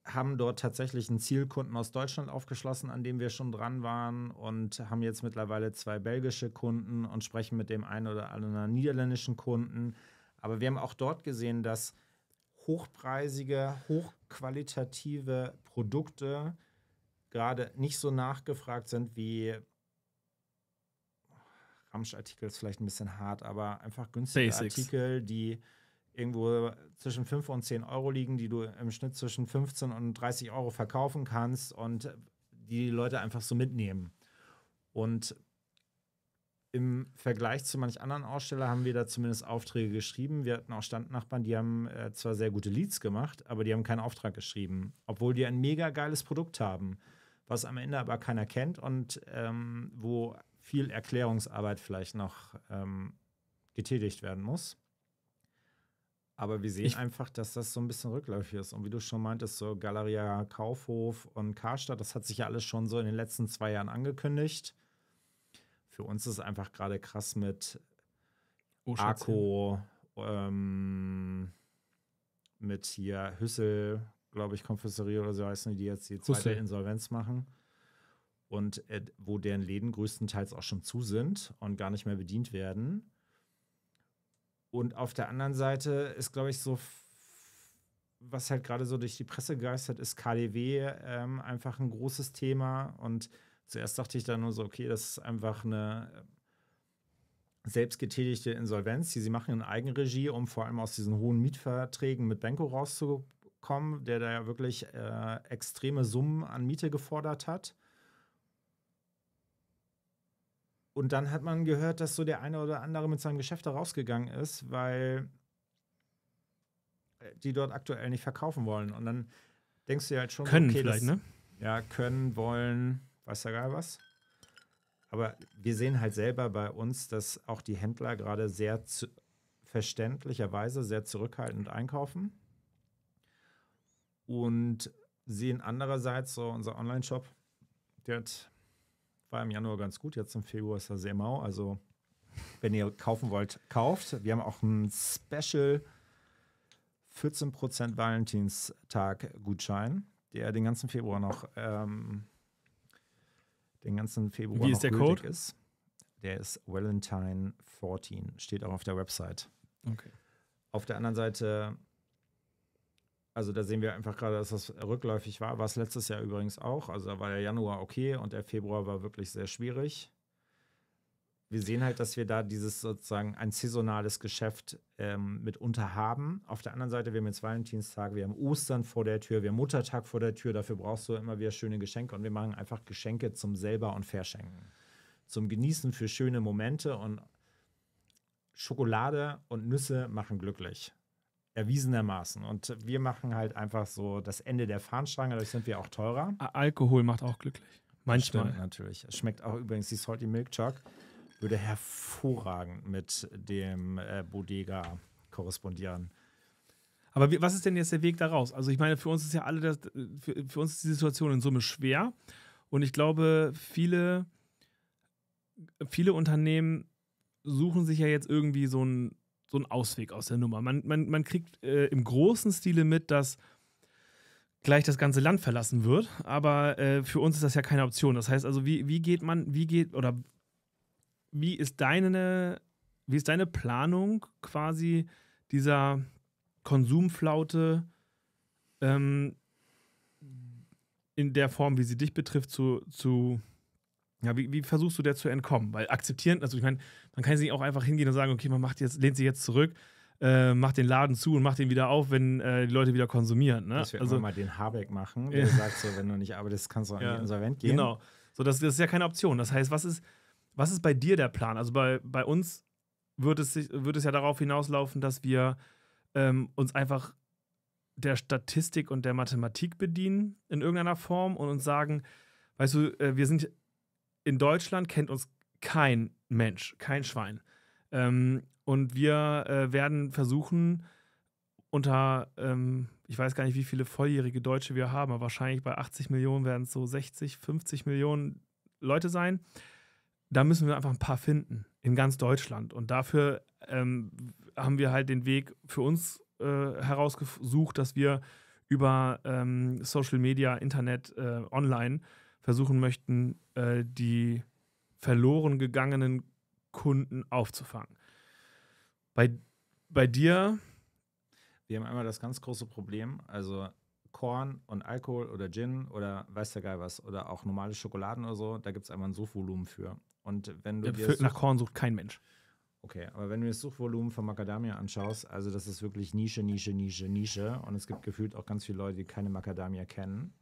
B: haben dort tatsächlich einen Zielkunden aus Deutschland aufgeschlossen, an dem wir schon dran waren und haben jetzt mittlerweile zwei belgische Kunden und sprechen mit dem einen oder anderen niederländischen Kunden. Aber wir haben auch dort gesehen, dass hochpreisige, hochqualitative Produkte gerade nicht so nachgefragt sind wie Ramsch-Artikel ist vielleicht ein bisschen hart, aber einfach günstige Basics. Artikel, die irgendwo zwischen 5 und 10 Euro liegen, die du im Schnitt zwischen 15 und 30 Euro verkaufen kannst und die, die Leute einfach so mitnehmen. Und im Vergleich zu manch anderen Aussteller haben wir da zumindest Aufträge geschrieben. Wir hatten auch Standnachbarn, die haben äh, zwar sehr gute Leads gemacht, aber die haben keinen Auftrag geschrieben, obwohl die ein mega geiles Produkt haben, was am Ende aber keiner kennt und ähm, wo viel Erklärungsarbeit vielleicht noch ähm, getätigt werden muss. Aber wir sehen ich einfach, dass das so ein bisschen rückläufig ist. Und wie du schon meintest, so Galeria Kaufhof und Karstadt, das hat sich ja alles schon so in den letzten zwei Jahren angekündigt. Für uns ist es einfach gerade krass mit oh, Akko, ähm, mit hier Hüssel, glaube ich, Konfessorie oder so heißen die, die jetzt die zweite Hüssel. Insolvenz machen. Und äh, wo deren Läden größtenteils auch schon zu sind und gar nicht mehr bedient werden. Und auf der anderen Seite ist, glaube ich, so, was halt gerade so durch die Presse geistert, ist KDW ähm, einfach ein großes Thema. Und zuerst dachte ich dann nur so, okay, das ist einfach eine äh, selbstgetätigte Insolvenz, die sie machen in Eigenregie, um vor allem aus diesen hohen Mietverträgen mit Benko rauszukommen, der da ja wirklich äh, extreme Summen an Miete gefordert hat. Und dann hat man gehört, dass so der eine oder andere mit seinem Geschäft da rausgegangen ist, weil äh, die dort aktuell nicht verkaufen wollen. Und dann denkst du ja halt schon, können okay, vielleicht, das, ne? Ja, können, wollen, weiß ja gar was. Aber wir sehen halt selber bei uns, dass auch die Händler gerade sehr zu, verständlicherweise sehr zurückhaltend einkaufen und sehen andererseits so unser Online-Shop, der hat war im Januar ganz gut, jetzt im Februar ist er sehr mau. Also, wenn ihr kaufen wollt, kauft. Wir haben auch ein Special 14% Valentinstag-Gutschein, der den ganzen Februar noch. Ähm, den ganzen Februar Wie ist der Code? Ist. Der ist Valentine 14, steht auch auf der Website. Okay. Auf der anderen Seite also da sehen wir einfach gerade, dass das rückläufig war. War es letztes Jahr übrigens auch. Also da war der Januar okay und der Februar war wirklich sehr schwierig. Wir sehen halt, dass wir da dieses sozusagen ein saisonales Geschäft ähm, mitunter haben. Auf der anderen Seite, wir haben jetzt Valentinstag, wir haben Ostern vor der Tür, wir haben Muttertag vor der Tür. Dafür brauchst du immer wieder schöne Geschenke und wir machen einfach Geschenke zum selber und verschenken. Zum Genießen für schöne Momente und Schokolade und Nüsse machen glücklich. Erwiesenermaßen. Und wir machen halt einfach so das Ende der Fahnenstange, dadurch sind wir auch teurer.
A: Alkohol macht auch glücklich. Manchmal. Stimmt, natürlich. Es schmeckt auch
B: übrigens die Salty Milk Chuck. Würde hervorragend mit dem äh, Bodega
A: korrespondieren. Aber wie, was ist denn jetzt der Weg daraus? Also, ich meine, für uns ist ja alle das, für, für uns ist die Situation in Summe schwer. Und ich glaube, viele, viele Unternehmen suchen sich ja jetzt irgendwie so ein so ein Ausweg aus der Nummer. Man, man, man kriegt äh, im großen Stile mit, dass gleich das ganze Land verlassen wird, aber äh, für uns ist das ja keine Option. Das heißt also, wie, wie geht man, wie geht, oder wie ist deine, wie ist deine Planung quasi dieser Konsumflaute ähm, in der Form, wie sie dich betrifft, zu, zu ja, wie, wie versuchst du der zu entkommen? Weil akzeptieren, also ich meine, man kann sich auch einfach hingehen und sagen, okay, man macht jetzt, lehnt sich jetzt zurück, äh, macht den Laden zu und macht den wieder auf, wenn äh, die Leute wieder konsumieren. Ne? Dass wir also, mal
B: den Habeck machen, der sagt
A: so, wenn du nicht arbeitest, kannst du an ja. insolvent gehen. Genau. So, das, das, ist ja keine Option. Das heißt, was ist, was ist bei dir der Plan? Also bei, bei uns wird es, wird es ja darauf hinauslaufen, dass wir ähm, uns einfach der Statistik und der Mathematik bedienen in irgendeiner Form und uns sagen, weißt du, äh, wir sind in Deutschland kennt uns kein Mensch, kein Schwein. Ähm, und wir äh, werden versuchen, unter, ähm, ich weiß gar nicht, wie viele volljährige Deutsche wir haben, aber wahrscheinlich bei 80 Millionen werden es so 60, 50 Millionen Leute sein. Da müssen wir einfach ein paar finden in ganz Deutschland. Und dafür ähm, haben wir halt den Weg für uns äh, herausgesucht, dass wir über ähm, Social Media, Internet, äh, online versuchen möchten, äh, die verloren gegangenen Kunden aufzufangen. Bei, bei dir?
B: Wir haben einmal das ganz große Problem, also Korn und Alkohol oder Gin oder weiß der Geil was oder auch normale Schokoladen oder so, da gibt es einmal ein Suchvolumen für. Und wenn du ja, nach Korn
A: sucht kein Mensch.
B: Okay, aber wenn du das Suchvolumen von Macadamia anschaust, also das ist wirklich Nische, Nische, Nische, Nische. Und es gibt gefühlt auch ganz viele Leute, die keine Macadamia kennen.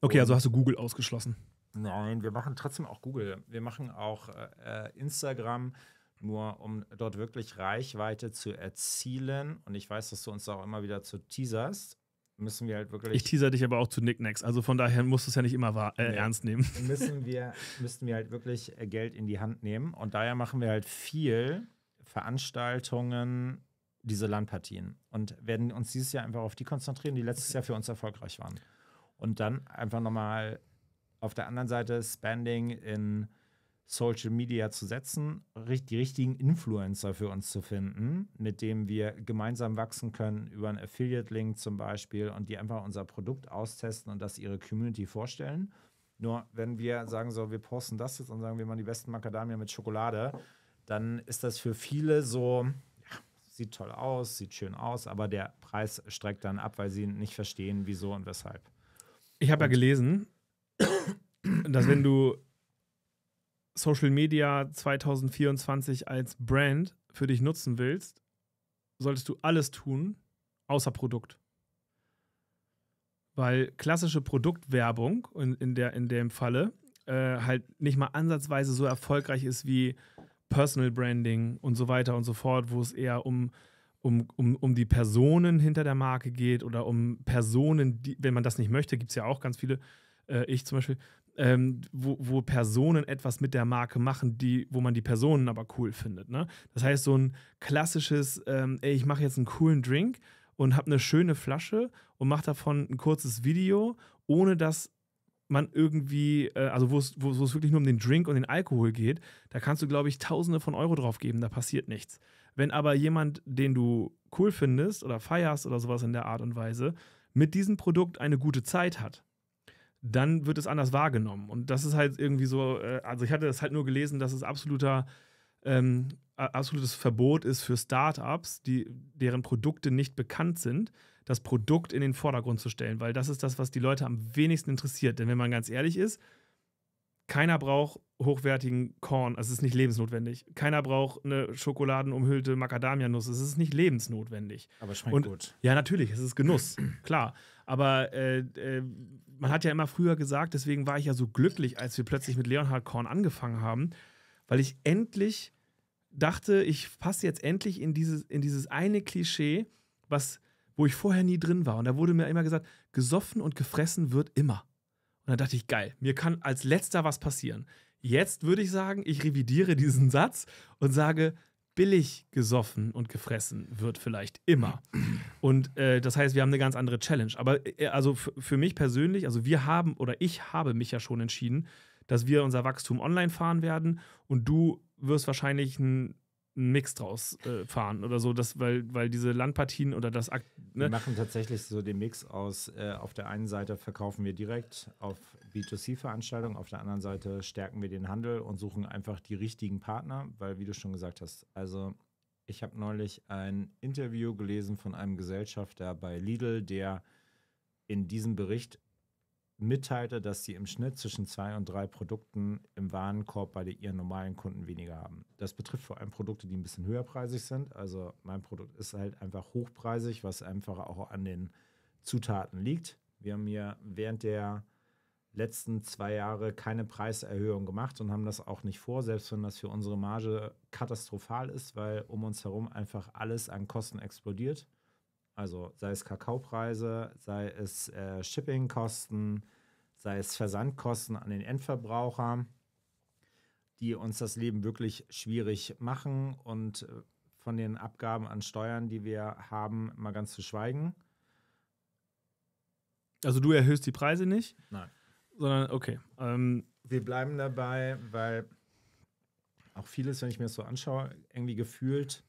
B: Okay, also hast du
A: Google ausgeschlossen.
B: Nein, wir machen trotzdem auch Google. Wir machen auch äh, Instagram, nur um dort wirklich Reichweite zu erzielen. Und ich weiß, dass du uns auch immer wieder zu teaserst. Müssen wir halt wirklich. Ich
A: teaser dich aber auch zu Nicknacks, also von daher musst du es ja nicht immer wahr, äh, nee. ernst nehmen.
B: Müssen wir, müssten wir halt wirklich äh, Geld in die Hand nehmen. Und daher machen wir halt viel Veranstaltungen, diese Landpartien. Und werden uns dieses Jahr einfach auf die konzentrieren, die letztes Jahr für uns erfolgreich waren. Und dann einfach nochmal auf der anderen Seite Spending in Social Media zu setzen, die richtigen Influencer für uns zu finden, mit denen wir gemeinsam wachsen können, über einen Affiliate-Link zum Beispiel und die einfach unser Produkt austesten und das ihre Community vorstellen. Nur wenn wir sagen, so, wir posten das jetzt und sagen, wir machen die besten Macadamia mit Schokolade, dann ist das für viele so, ja, sieht toll aus, sieht schön aus, aber der Preis streckt dann ab, weil sie nicht verstehen, wieso und weshalb.
A: Ich habe ja gelesen, dass wenn du Social Media 2024 als Brand für dich nutzen willst, solltest du alles tun, außer Produkt. Weil klassische Produktwerbung in, in, der, in dem Falle äh, halt nicht mal ansatzweise so erfolgreich ist wie Personal Branding und so weiter und so fort, wo es eher um um, um, um die Personen hinter der Marke geht oder um Personen, die, wenn man das nicht möchte, gibt es ja auch ganz viele, äh, ich zum Beispiel, ähm, wo, wo, Personen etwas mit der Marke machen, die, wo man die Personen aber cool findet. Ne? Das heißt, so ein klassisches, ähm, ey, ich mache jetzt einen coolen Drink und habe eine schöne Flasche und mache davon ein kurzes Video, ohne dass man irgendwie, äh, also wo es wirklich nur um den Drink und den Alkohol geht, da kannst du, glaube ich, Tausende von Euro drauf geben, da passiert nichts. Wenn aber jemand, den du cool findest oder feierst oder sowas in der Art und Weise, mit diesem Produkt eine gute Zeit hat, dann wird es anders wahrgenommen. Und das ist halt irgendwie so, äh, also ich hatte das halt nur gelesen, dass es absoluter, ähm, absolutes Verbot ist für Startups, deren Produkte nicht bekannt sind, das Produkt in den Vordergrund zu stellen, weil das ist das, was die Leute am wenigsten interessiert. Denn wenn man ganz ehrlich ist, keiner braucht hochwertigen Korn. Also es ist nicht lebensnotwendig. Keiner braucht eine schokoladenumhüllte Macadamianuss. Es ist nicht lebensnotwendig. Aber schmeckt und, gut. Ja, natürlich. Es ist Genuss. klar. Aber äh, äh, man hat ja immer früher gesagt, deswegen war ich ja so glücklich, als wir plötzlich mit Leonhard Korn angefangen haben, weil ich endlich dachte, ich passe jetzt endlich in dieses, in dieses eine Klischee, was, wo ich vorher nie drin war. Und da wurde mir immer gesagt, gesoffen und gefressen wird immer. Und dann dachte ich, geil, mir kann als letzter was passieren. Jetzt würde ich sagen, ich revidiere diesen Satz und sage, billig gesoffen und gefressen wird vielleicht immer. Und äh, das heißt, wir haben eine ganz andere Challenge. Aber äh, also für mich persönlich, also wir haben oder ich habe mich ja schon entschieden, dass wir unser Wachstum online fahren werden und du wirst wahrscheinlich ein Mix draus äh, fahren oder so, das, weil, weil diese Landpartien oder das Akt. Ne? Wir machen
B: tatsächlich so den Mix aus, äh, auf der einen Seite verkaufen wir direkt auf B2C-Veranstaltungen, auf der anderen Seite stärken wir den Handel und suchen einfach die richtigen Partner, weil wie du schon gesagt hast, also ich habe neulich ein Interview gelesen von einem Gesellschafter bei Lidl, der in diesem Bericht mitteilte, dass sie im Schnitt zwischen zwei und drei Produkten im Warenkorb bei ihren normalen Kunden weniger haben. Das betrifft vor allem Produkte, die ein bisschen höherpreisig sind. Also mein Produkt ist halt einfach hochpreisig, was einfach auch an den Zutaten liegt. Wir haben hier während der letzten zwei Jahre keine Preiserhöhung gemacht und haben das auch nicht vor, selbst wenn das für unsere Marge katastrophal ist, weil um uns herum einfach alles an Kosten explodiert also sei es Kakaopreise, sei es äh, Shippingkosten, sei es Versandkosten an den Endverbraucher, die uns das Leben wirklich schwierig machen und äh, von den Abgaben an Steuern, die wir haben, mal ganz zu schweigen.
A: Also du erhöhst die Preise nicht?
B: Nein. Sondern, okay. Ähm, wir bleiben dabei, weil auch vieles, wenn ich mir das so anschaue, irgendwie gefühlt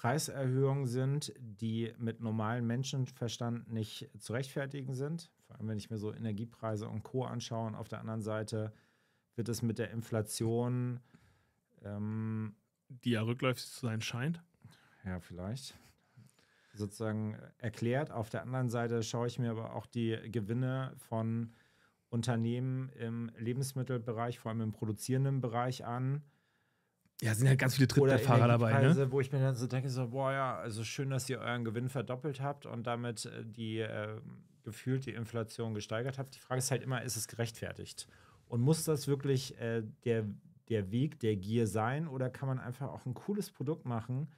B: Preiserhöhungen sind, die mit normalem Menschenverstand nicht zu rechtfertigen sind. Vor allem, wenn ich mir so Energiepreise und Co. anschaue. Und auf der anderen Seite wird es mit der Inflation. Ähm, die ja rückläufig zu sein scheint. Ja, vielleicht. Sozusagen erklärt. Auf der anderen Seite schaue ich mir aber auch die Gewinne von Unternehmen im Lebensmittelbereich, vor allem im produzierenden Bereich an ja, sind halt ganz viele Trittbrettfahrer äh, dabei. Ne? Wo ich mir dann so denke, so, boah ja, also schön, dass ihr euren Gewinn verdoppelt habt und damit äh, die äh, gefühlt die Inflation gesteigert habt. Die Frage ist halt immer, ist es gerechtfertigt? Und muss das wirklich äh, der, der Weg der Gier sein oder kann man einfach auch ein cooles Produkt machen,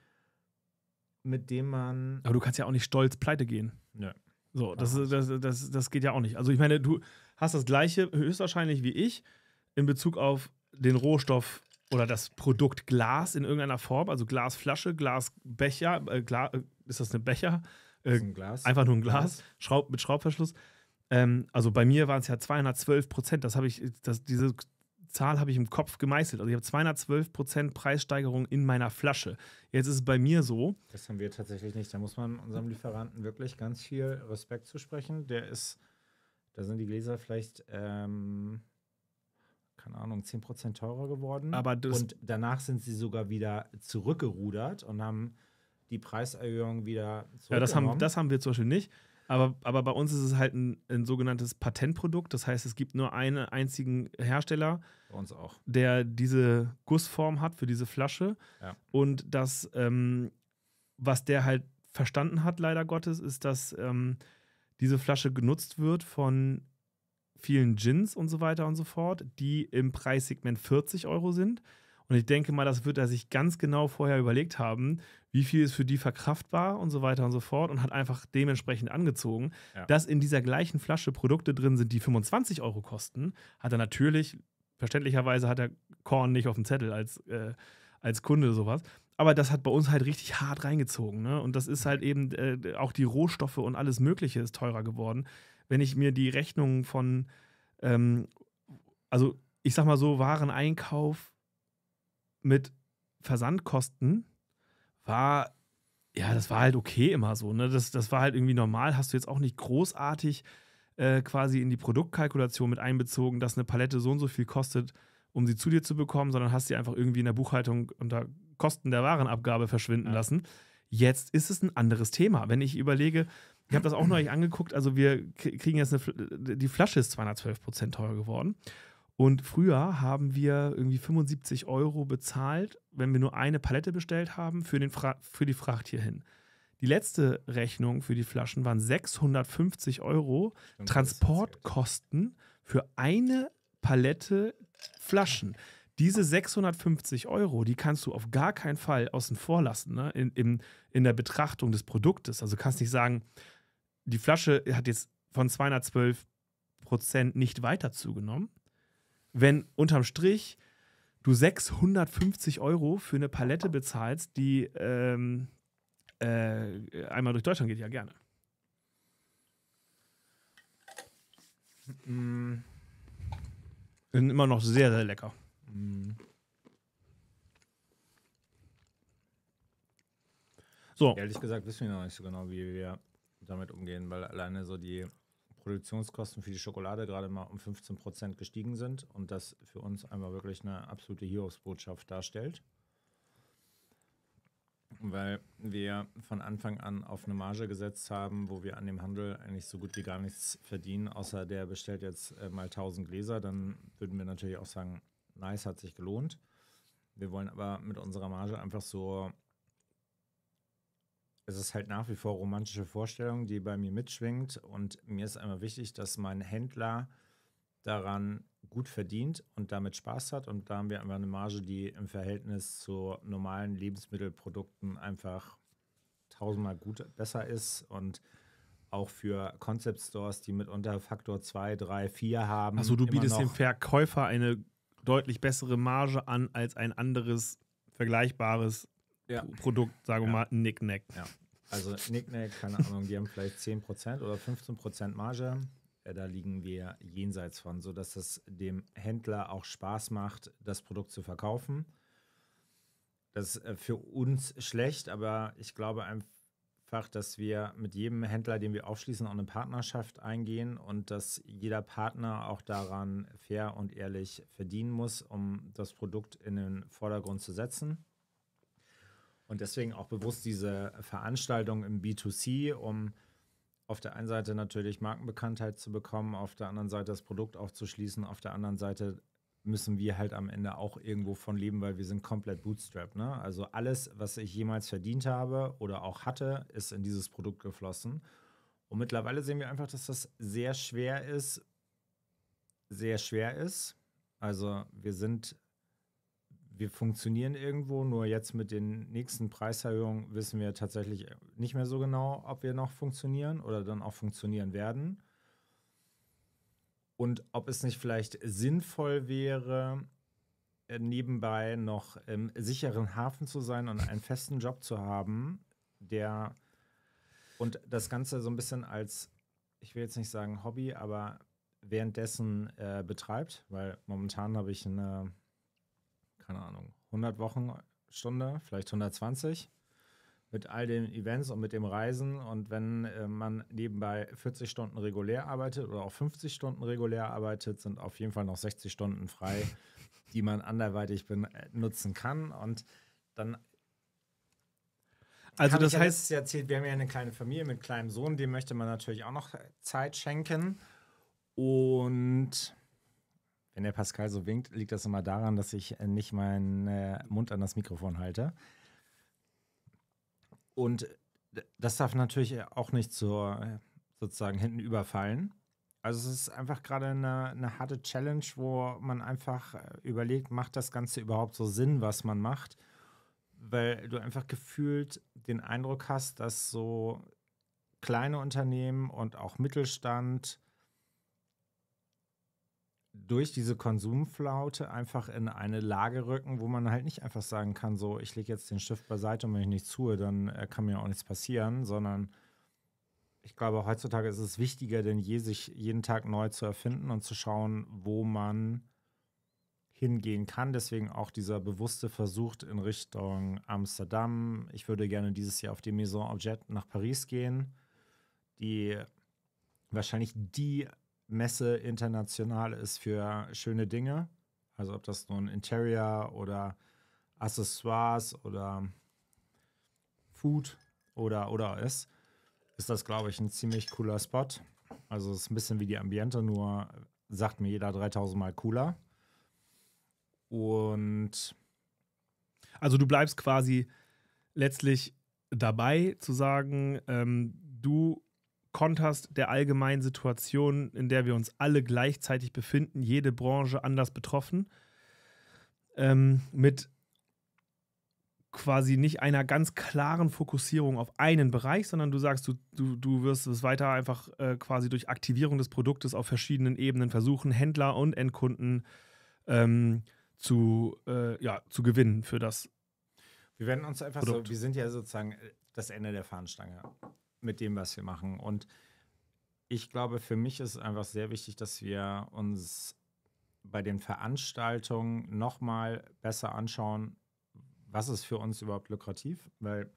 A: mit dem man. Aber du kannst ja auch nicht stolz pleite gehen. Nö. So, das, das, das, das geht ja auch nicht. Also ich meine, du hast das gleiche höchstwahrscheinlich wie ich in Bezug auf den Rohstoff oder das Produkt Glas in irgendeiner Form, also Glasflasche, Glasbecher, äh, Gla äh, ist das ein Becher? Äh, ein Glas. Einfach nur ein Glas, Glas. Schraub, mit Schraubverschluss. Ähm, also bei mir waren es ja 212 Prozent. Das habe ich, das, diese Zahl habe ich im Kopf gemeißelt. Also ich habe 212 Prozent Preissteigerung in meiner Flasche. Jetzt ist es bei mir so.
B: Das haben wir tatsächlich nicht. Da muss man unserem Lieferanten wirklich ganz viel Respekt zusprechen. Der ist, da sind die Gläser vielleicht. Ähm keine Ahnung, 10% teurer geworden. Aber und danach sind sie sogar wieder zurückgerudert und haben die Preiserhöhung wieder
A: Ja, das haben, das haben wir zum Beispiel nicht. Aber, aber bei uns ist es halt ein, ein, sogenanntes Patentprodukt. Das heißt, es gibt nur einen einzigen Hersteller, der diese Gussform hat für diese Flasche. Ja. Und das, ähm, was der halt verstanden hat, leider Gottes, ist, dass ähm, diese Flasche genutzt wird von vielen Gins und so weiter und so fort, die im Preissegment 40 Euro sind. Und ich denke mal, das wird er sich ganz genau vorher überlegt haben, wie viel ist für die verkraftbar und so weiter und so fort und hat einfach dementsprechend angezogen. Ja. Dass in dieser gleichen Flasche Produkte drin sind, die 25 Euro kosten, hat er natürlich, verständlicherweise hat er Korn nicht auf dem Zettel als, äh, als Kunde sowas. Aber das hat bei uns halt richtig hart reingezogen. Ne? Und das ist halt eben, äh, auch die Rohstoffe und alles Mögliche ist teurer geworden wenn ich mir die Rechnungen von, ähm, also ich sag mal so, Wareneinkauf mit Versandkosten war, ja, das war halt okay immer so. Ne? Das, das war halt irgendwie normal. Hast du jetzt auch nicht großartig äh, quasi in die Produktkalkulation mit einbezogen, dass eine Palette so und so viel kostet, um sie zu dir zu bekommen, sondern hast sie einfach irgendwie in der Buchhaltung unter Kosten der Warenabgabe verschwinden ja. lassen. Jetzt ist es ein anderes Thema. Wenn ich überlege, ich habe das auch neulich angeguckt. Also wir kriegen jetzt eine, die Flasche ist 212 Prozent teurer geworden. Und früher haben wir irgendwie 75 Euro bezahlt, wenn wir nur eine Palette bestellt haben, für, den für die Fracht hierhin. Die letzte Rechnung für die Flaschen waren 650 Euro Transportkosten für eine Palette Flaschen. Diese 650 Euro, die kannst du auf gar keinen Fall außen vor lassen ne? in, in, in der Betrachtung des Produktes. Also kannst nicht sagen, die Flasche hat jetzt von 212 Prozent nicht weiter zugenommen. Wenn unterm Strich du 650 Euro für eine Palette bezahlst, die ähm, äh, einmal durch Deutschland geht, ja gerne. Mm. Sind immer noch sehr, sehr lecker. Mm. So. Ehrlich
B: gesagt wissen wir noch nicht so genau, wie wir damit umgehen, weil alleine so die Produktionskosten für die Schokolade gerade mal um 15 Prozent gestiegen sind und das für uns einmal wirklich eine absolute Heroes-Botschaft darstellt. Weil wir von Anfang an auf eine Marge gesetzt haben, wo wir an dem Handel eigentlich so gut wie gar nichts verdienen, außer der bestellt jetzt äh, mal 1000 Gläser, dann würden wir natürlich auch sagen, nice, hat sich gelohnt. Wir wollen aber mit unserer Marge einfach so es ist halt nach wie vor romantische Vorstellung, die bei mir mitschwingt. Und mir ist einmal wichtig, dass mein Händler daran gut verdient und damit Spaß hat. Und da haben wir einfach eine Marge, die im Verhältnis zu normalen Lebensmittelprodukten einfach tausendmal gut besser ist. Und auch für Concept Stores, die mitunter
A: Faktor 2, 3, 4 haben. Also du bietest dem Verkäufer eine deutlich bessere Marge an als ein anderes vergleichbares ja. Produkt, sagen wir ja. mal, Nicknack. Ja.
B: Also Nicknack, keine Ahnung, die haben vielleicht 10% oder 15% Marge. Äh, da liegen wir jenseits von, sodass es dem Händler auch Spaß macht, das Produkt zu verkaufen. Das ist äh, für uns schlecht, aber ich glaube einfach, dass wir mit jedem Händler, den wir aufschließen, auch eine Partnerschaft eingehen und dass jeder Partner auch daran fair und ehrlich verdienen muss, um das Produkt in den Vordergrund zu setzen. Und deswegen auch bewusst diese Veranstaltung im B2C, um auf der einen Seite natürlich Markenbekanntheit zu bekommen, auf der anderen Seite das Produkt aufzuschließen, auf der anderen Seite müssen wir halt am Ende auch irgendwo von leben, weil wir sind komplett Bootstrap. Ne? Also alles, was ich jemals verdient habe oder auch hatte, ist in dieses Produkt geflossen. Und mittlerweile sehen wir einfach, dass das sehr schwer ist, sehr schwer ist. Also wir sind wir funktionieren irgendwo, nur jetzt mit den nächsten Preiserhöhungen wissen wir tatsächlich äh, nicht mehr so genau, ob wir noch funktionieren oder dann auch funktionieren werden. Und ob es nicht vielleicht sinnvoll wäre, äh, nebenbei noch im sicheren Hafen zu sein und einen festen Job zu haben, der und das Ganze so ein bisschen als, ich will jetzt nicht sagen Hobby, aber währenddessen äh, betreibt, weil momentan habe ich eine keine Ahnung, 100 Wochenstunde, vielleicht 120 mit all den Events und mit dem Reisen. Und wenn äh, man nebenbei 40 Stunden regulär arbeitet oder auch 50 Stunden regulär arbeitet, sind auf jeden Fall noch 60 Stunden frei, die man anderweitig benutzen äh, kann. Und dann.
A: Also, das ich ja heißt.
B: Erzählt, wir haben ja eine kleine Familie mit kleinem Sohn, dem möchte man natürlich auch noch Zeit schenken. Und wenn der Pascal so winkt, liegt das immer daran, dass ich äh, nicht meinen äh, Mund an das Mikrofon halte. Und äh, das darf natürlich äh, auch nicht zur, sozusagen hinten überfallen. Also es ist einfach gerade eine, eine harte Challenge, wo man einfach überlegt, macht das Ganze überhaupt so Sinn, was man macht? Weil du einfach gefühlt den Eindruck hast, dass so kleine Unternehmen und auch Mittelstand durch diese Konsumflaute einfach in eine Lage rücken, wo man halt nicht einfach sagen kann, so, ich lege jetzt den Stift beiseite und wenn ich nichts tue, dann äh, kann mir auch nichts passieren, sondern ich glaube, heutzutage ist es wichtiger denn je, sich jeden Tag neu zu erfinden und zu schauen, wo man hingehen kann. Deswegen auch dieser bewusste Versuch in Richtung Amsterdam. Ich würde gerne dieses Jahr auf die Maison Objet nach Paris gehen, die wahrscheinlich die Messe international ist für schöne Dinge. Also ob das nun Interior oder Accessoires oder Food oder oder ist, ist das, glaube ich, ein ziemlich cooler Spot. Also es ist ein bisschen wie die Ambiente, nur sagt mir jeder 3000 Mal cooler.
A: Und also du bleibst quasi letztlich dabei zu sagen, ähm, du Kontrast der allgemeinen Situation, in der wir uns alle gleichzeitig befinden, jede Branche anders betroffen, ähm, mit quasi nicht einer ganz klaren Fokussierung auf einen Bereich, sondern du sagst, du, du, du wirst es weiter einfach äh, quasi durch Aktivierung des Produktes auf verschiedenen Ebenen versuchen, Händler und Endkunden ähm, zu, äh, ja, zu gewinnen für das.
B: Wir werden uns einfach Produkt. so, wir sind ja sozusagen das Ende der Fahnenstange mit dem, was wir machen. Und ich glaube, für mich ist es einfach sehr wichtig, dass wir uns bei den Veranstaltungen nochmal besser anschauen, was ist für uns überhaupt lukrativ, weil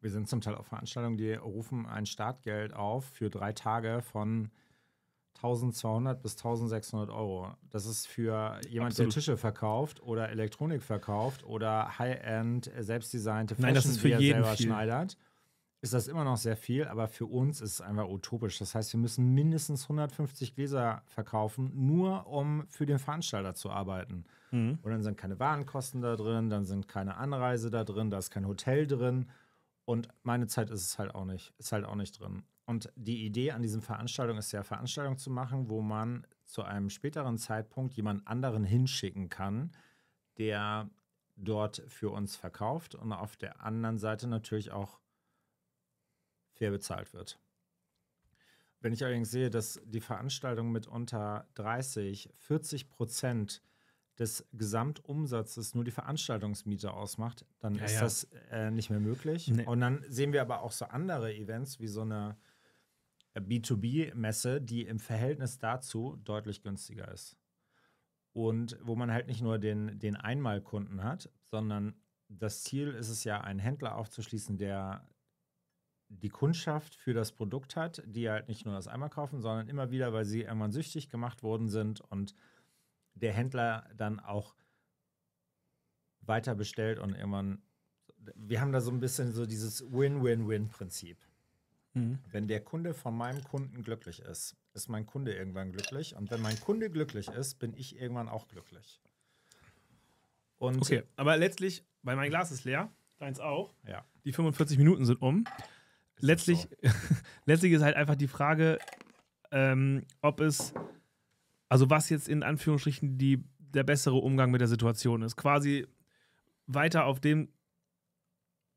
B: wir sind zum Teil auf Veranstaltungen, die rufen ein Startgeld auf für drei Tage von 1200 bis 1600 Euro. Das ist für jemanden, der Tische verkauft oder Elektronik verkauft oder High-End, selbstdesignte Fashion, Nein, das ist für die er jeden selber viel. schneidert ist das immer noch sehr viel, aber für uns ist es einfach utopisch. Das heißt, wir müssen mindestens 150 Gläser verkaufen, nur um für den Veranstalter zu arbeiten. Mhm. Und dann sind keine Warenkosten da drin, dann sind keine Anreise da drin, da ist kein Hotel drin. Und meine Zeit ist es halt auch nicht, ist halt auch nicht drin. Und die Idee an diesen Veranstaltungen ist ja, Veranstaltungen zu machen, wo man zu einem späteren Zeitpunkt jemand anderen hinschicken kann, der dort für uns verkauft und auf der anderen Seite natürlich auch der bezahlt wird. Wenn ich allerdings sehe, dass die Veranstaltung mit unter 30, 40 Prozent des Gesamtumsatzes nur die Veranstaltungsmiete ausmacht, dann ja, ist ja. das äh, nicht mehr möglich. Nee. Und dann sehen wir aber auch so andere Events wie so eine äh, B2B-Messe, die im Verhältnis dazu deutlich günstiger ist. Und wo man halt nicht nur den, den Einmalkunden hat, sondern das Ziel ist es ja, einen Händler aufzuschließen, der die Kundschaft für das Produkt hat, die halt nicht nur das einmal kaufen, sondern immer wieder, weil sie irgendwann süchtig gemacht worden sind und der Händler dann auch weiter bestellt und irgendwann. Wir haben da so ein bisschen so dieses Win-Win-Win-Prinzip. Mhm. Wenn der Kunde von meinem Kunden glücklich ist, ist mein Kunde irgendwann glücklich. Und wenn mein Kunde glücklich ist, bin ich irgendwann auch glücklich.
A: Und okay, aber letztlich, weil mein Glas ist leer, deins auch. Ja. Die 45 Minuten sind um letztlich, so. letztlich ist halt einfach die Frage, ähm, ob es, also was jetzt in Anführungsstrichen die, der bessere Umgang mit der Situation ist. Quasi weiter auf dem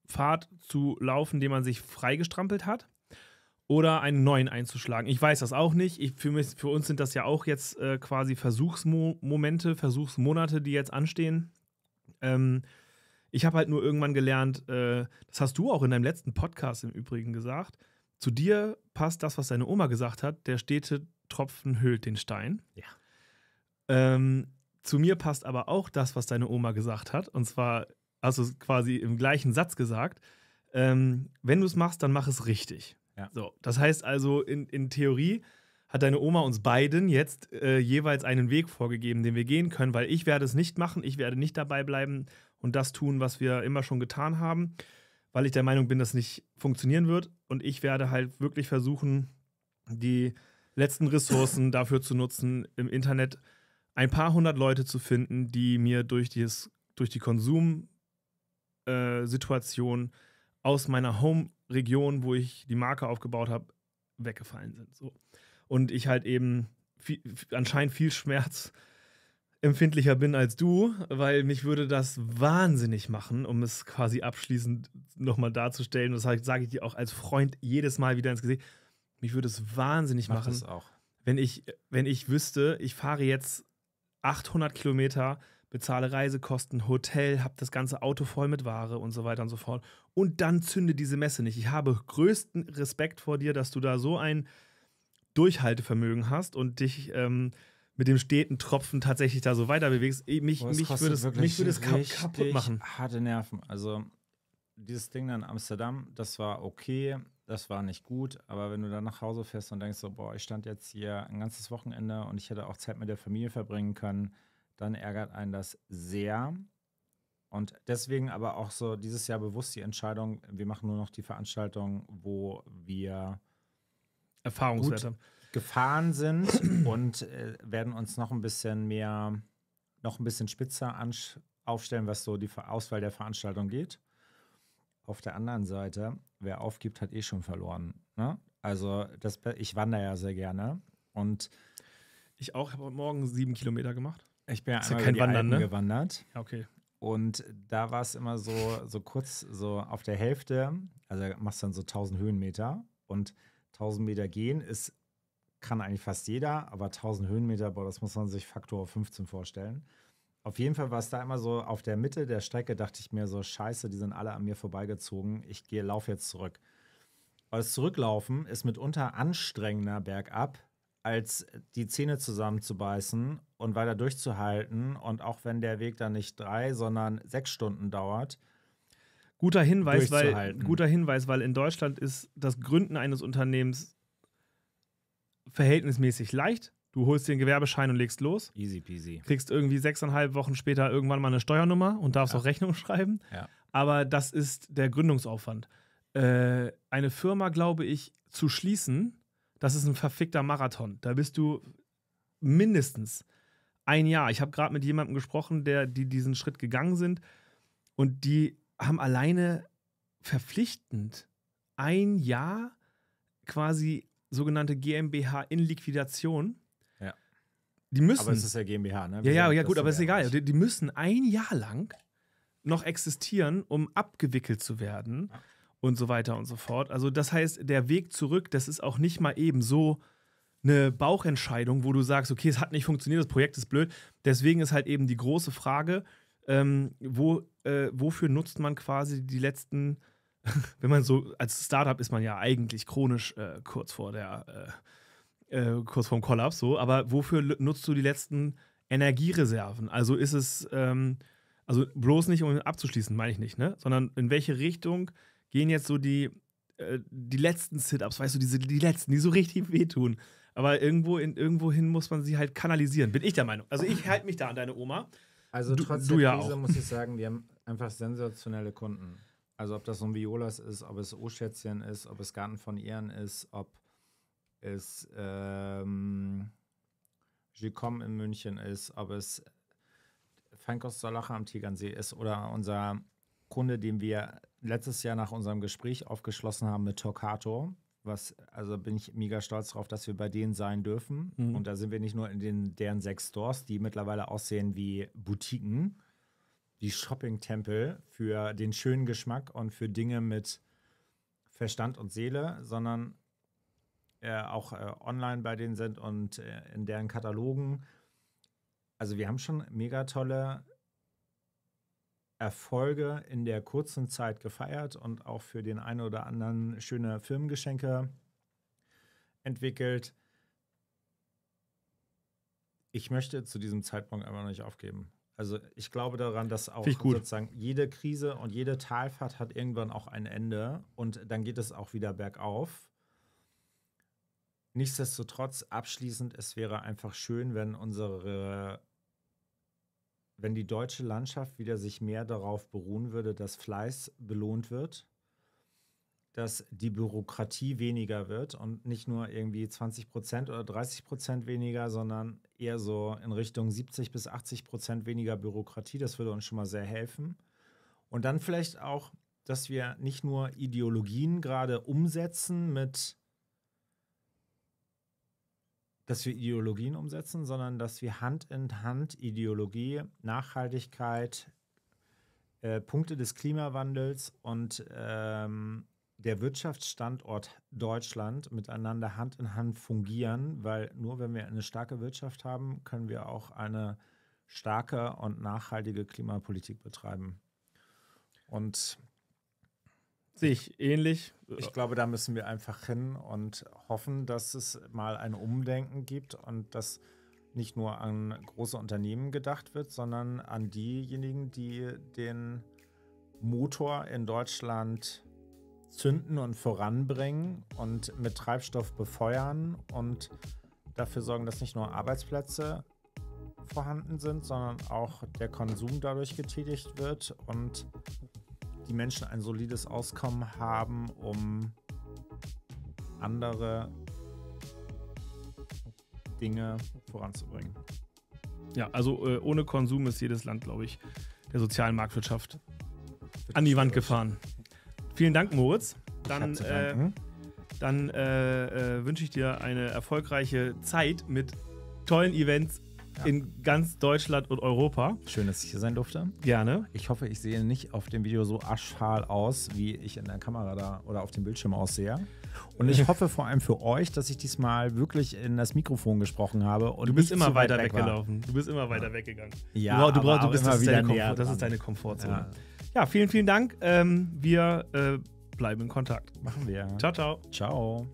A: Pfad zu laufen, den man sich freigestrampelt hat oder einen neuen einzuschlagen. Ich weiß das auch nicht. Ich, für, mich, für, uns sind das ja auch jetzt äh, quasi Versuchsmomente, Versuchsmonate, die jetzt anstehen. Ähm, ich habe halt nur irgendwann gelernt, äh, das hast du auch in deinem letzten Podcast im Übrigen gesagt, zu dir passt das, was deine Oma gesagt hat, der stete Tropfen hüllt den Stein. Ja. Ähm, zu mir passt aber auch das, was deine Oma gesagt hat, und zwar hast also quasi im gleichen Satz gesagt, ähm, wenn du es machst, dann mach es richtig. Ja. So, das heißt also, in, in Theorie hat deine Oma uns beiden jetzt äh, jeweils einen Weg vorgegeben, den wir gehen können, weil ich werde es nicht machen, ich werde nicht dabei bleiben und das tun, was wir immer schon getan haben, weil ich der Meinung bin, dass nicht funktionieren wird. Und ich werde halt wirklich versuchen, die letzten Ressourcen dafür zu nutzen, im Internet ein paar hundert Leute zu finden, die mir durch, dieses, durch die Konsumsituation äh, aus meiner Home-Region, wo ich die Marke aufgebaut habe, weggefallen sind. So. Und ich halt eben viel, anscheinend viel Schmerz empfindlicher bin als du, weil mich würde das wahnsinnig machen, um es quasi abschließend nochmal darzustellen. Das sage ich dir auch als Freund jedes Mal wieder ins Gesicht. Mich würde es wahnsinnig Mach machen, Wenn, ich, wenn ich wüsste, ich fahre jetzt 800 Kilometer, bezahle Reisekosten, Hotel, habe das ganze Auto voll mit Ware und so weiter und so fort. Und dann zünde diese Messe nicht. Ich habe größten Respekt vor dir, dass du da so ein Durchhaltevermögen hast und dich... Ähm, mit dem steten Tropfen tatsächlich da so weiter bewegst. Mich, oh, mich würde es, mich würde es kaputt machen.
B: Harte Nerven. Also dieses Ding dann in Amsterdam, das war okay, das war nicht gut, aber wenn du dann nach Hause fährst und denkst so, boah, ich stand jetzt hier ein ganzes Wochenende und ich hätte auch Zeit mit der Familie verbringen können, dann ärgert einen das sehr. Und deswegen aber auch so dieses Jahr bewusst die Entscheidung, wir machen nur noch die Veranstaltung, wo wir Erfahrungswerte. Gut, gefahren sind und äh, werden uns noch ein bisschen mehr, noch ein bisschen spitzer aufstellen, was so die Auswahl der Veranstaltung geht. Auf der anderen Seite, wer aufgibt, hat eh schon verloren. Ne? Also das, ich wandere ja sehr gerne und
A: ich auch habe morgen sieben Kilometer gemacht. Ich bin ja einmal ja kein Wandern, ne?
B: gewandert. Ja, okay. Und da war es immer so, so kurz, so auf der Hälfte, also machst dann so 1000 Höhenmeter und 1000 Meter gehen ist kann eigentlich fast jeder, aber 1000 Höhenmeter, boah, das muss man sich Faktor 15 vorstellen. Auf jeden Fall war es da immer so, auf der Mitte der Strecke dachte ich mir so, scheiße, die sind alle an mir vorbeigezogen, ich gehe, lauf jetzt zurück. Aber das Zurücklaufen ist mitunter anstrengender bergab, als die Zähne zusammenzubeißen und weiter durchzuhalten. Und auch wenn der Weg dann nicht drei, sondern sechs Stunden dauert,
A: guter Hinweis, weil, guter Hinweis, weil in Deutschland ist das Gründen eines Unternehmens verhältnismäßig leicht. Du holst den Gewerbeschein und legst los. Easy peasy. Kriegst irgendwie sechseinhalb Wochen später irgendwann mal eine Steuernummer und darfst ja. auch Rechnung schreiben. Ja. Aber das ist der Gründungsaufwand. Äh, eine Firma, glaube ich, zu schließen, das ist ein verfickter Marathon. Da bist du mindestens ein Jahr. Ich habe gerade mit jemandem gesprochen, der, die diesen Schritt gegangen sind und die haben alleine verpflichtend ein Jahr quasi sogenannte GmbH in Liquidation. Ja. Die müssen. Aber es ist ja
B: GmbH, ne? Wir ja, ja, ja, gut, aber ist egal.
A: Die, die, müssen ein Jahr lang noch existieren, um abgewickelt zu werden ja. und so weiter und so fort. Also, das heißt, der Weg zurück, das ist auch nicht mal eben so eine Bauchentscheidung, wo du sagst, okay, es hat nicht funktioniert, das Projekt ist blöd. Deswegen ist halt eben die große Frage, ähm, wo, äh, wofür nutzt man quasi die letzten wenn man so, als Startup ist man ja eigentlich chronisch äh, kurz vor der, äh, äh, kurz vorm Kollaps so, aber wofür nutzt du die letzten Energiereserven? Also ist es, ähm, also bloß nicht, um abzuschließen, meine ich nicht, ne? Sondern in welche Richtung gehen jetzt so die, äh, die letzten Sit-Ups, weißt du, diese, die letzten, die so richtig wehtun. Aber irgendwo in, irgendwohin muss man sie halt kanalisieren, bin ich der Meinung. Also ich halte mich da an deine Oma.
B: Also du, trotz du der Krise ja muss ich sagen, wir haben einfach sensationelle Kunden. Also ob das so ein Violas ist, ob es O-Schätzchen ist, ob es Garten von Ehren ist, ob es ähm, Gicom in München ist, ob es Feinkost Salacha am Tigernsee ist oder unser Kunde, den wir letztes Jahr nach unserem Gespräch aufgeschlossen haben mit Torcato. Was, also bin ich mega stolz darauf, dass wir bei denen sein dürfen. Mhm. Und da sind wir nicht nur in den, deren sechs Stores, die mittlerweile aussehen wie Boutiquen, die Shopping-Tempel für den schönen Geschmack und für Dinge mit Verstand und Seele, sondern äh, auch äh, online bei denen sind und äh, in deren Katalogen. Also wir haben schon mega tolle Erfolge in der kurzen Zeit gefeiert und auch für den einen oder anderen schöne Firmengeschenke entwickelt. Ich möchte zu diesem Zeitpunkt einfach nicht aufgeben. Also ich glaube daran, dass auch sozusagen jede Krise und jede Talfahrt hat irgendwann auch ein Ende und dann geht es auch wieder bergauf. Nichtsdestotrotz abschließend, es wäre einfach schön, wenn unsere, wenn die deutsche Landschaft wieder sich mehr darauf beruhen würde, dass Fleiß belohnt wird dass die Bürokratie weniger wird und nicht nur irgendwie 20 Prozent oder 30 Prozent weniger, sondern eher so in Richtung 70 bis 80 Prozent weniger Bürokratie. Das würde uns schon mal sehr helfen. Und dann vielleicht auch, dass wir nicht nur Ideologien gerade umsetzen mit, dass wir Ideologien umsetzen, sondern dass wir Hand in Hand Ideologie, Nachhaltigkeit, äh, Punkte des Klimawandels und ähm, der Wirtschaftsstandort Deutschland miteinander Hand in Hand fungieren, weil nur wenn wir eine starke Wirtschaft haben, können wir auch eine starke und nachhaltige Klimapolitik betreiben. Und Sehe ich ähnlich. Ich glaube, da müssen wir einfach hin und hoffen, dass es mal ein Umdenken gibt und dass nicht nur an große Unternehmen gedacht wird, sondern an diejenigen, die den Motor in Deutschland zünden und voranbringen und mit Treibstoff befeuern und dafür sorgen, dass nicht nur Arbeitsplätze vorhanden sind, sondern auch der Konsum dadurch getätigt wird und die Menschen ein solides Auskommen haben, um andere Dinge voranzubringen.
A: Ja, also äh, ohne Konsum ist jedes Land, glaube ich, der sozialen Marktwirtschaft an die Wand gefahren. Vielen Dank, Moritz. Dann, äh, mhm. dann äh, äh, wünsche ich dir eine erfolgreiche Zeit mit tollen Events ja. in ganz Deutschland und Europa. Schön, dass ich hier sein durfte. Gerne. Ich hoffe, ich sehe nicht auf dem Video so aschfahl aus, wie ich
B: in der Kamera da oder auf dem Bildschirm aussehe. Und ich hoffe vor allem für euch, dass ich diesmal wirklich in das Mikrofon gesprochen habe. Und du bist immer weiter weg weggelaufen.
A: War. Du bist immer weiter ja. weggegangen. Genau, ja, du, brauchst, du, brauchst, du bist immer wieder deine Komfort, Das ist deine Komfortzone. Ja. Ja, vielen, vielen Dank. Ähm, wir äh, bleiben in Kontakt. Machen wir. Ciao, ciao. Ciao.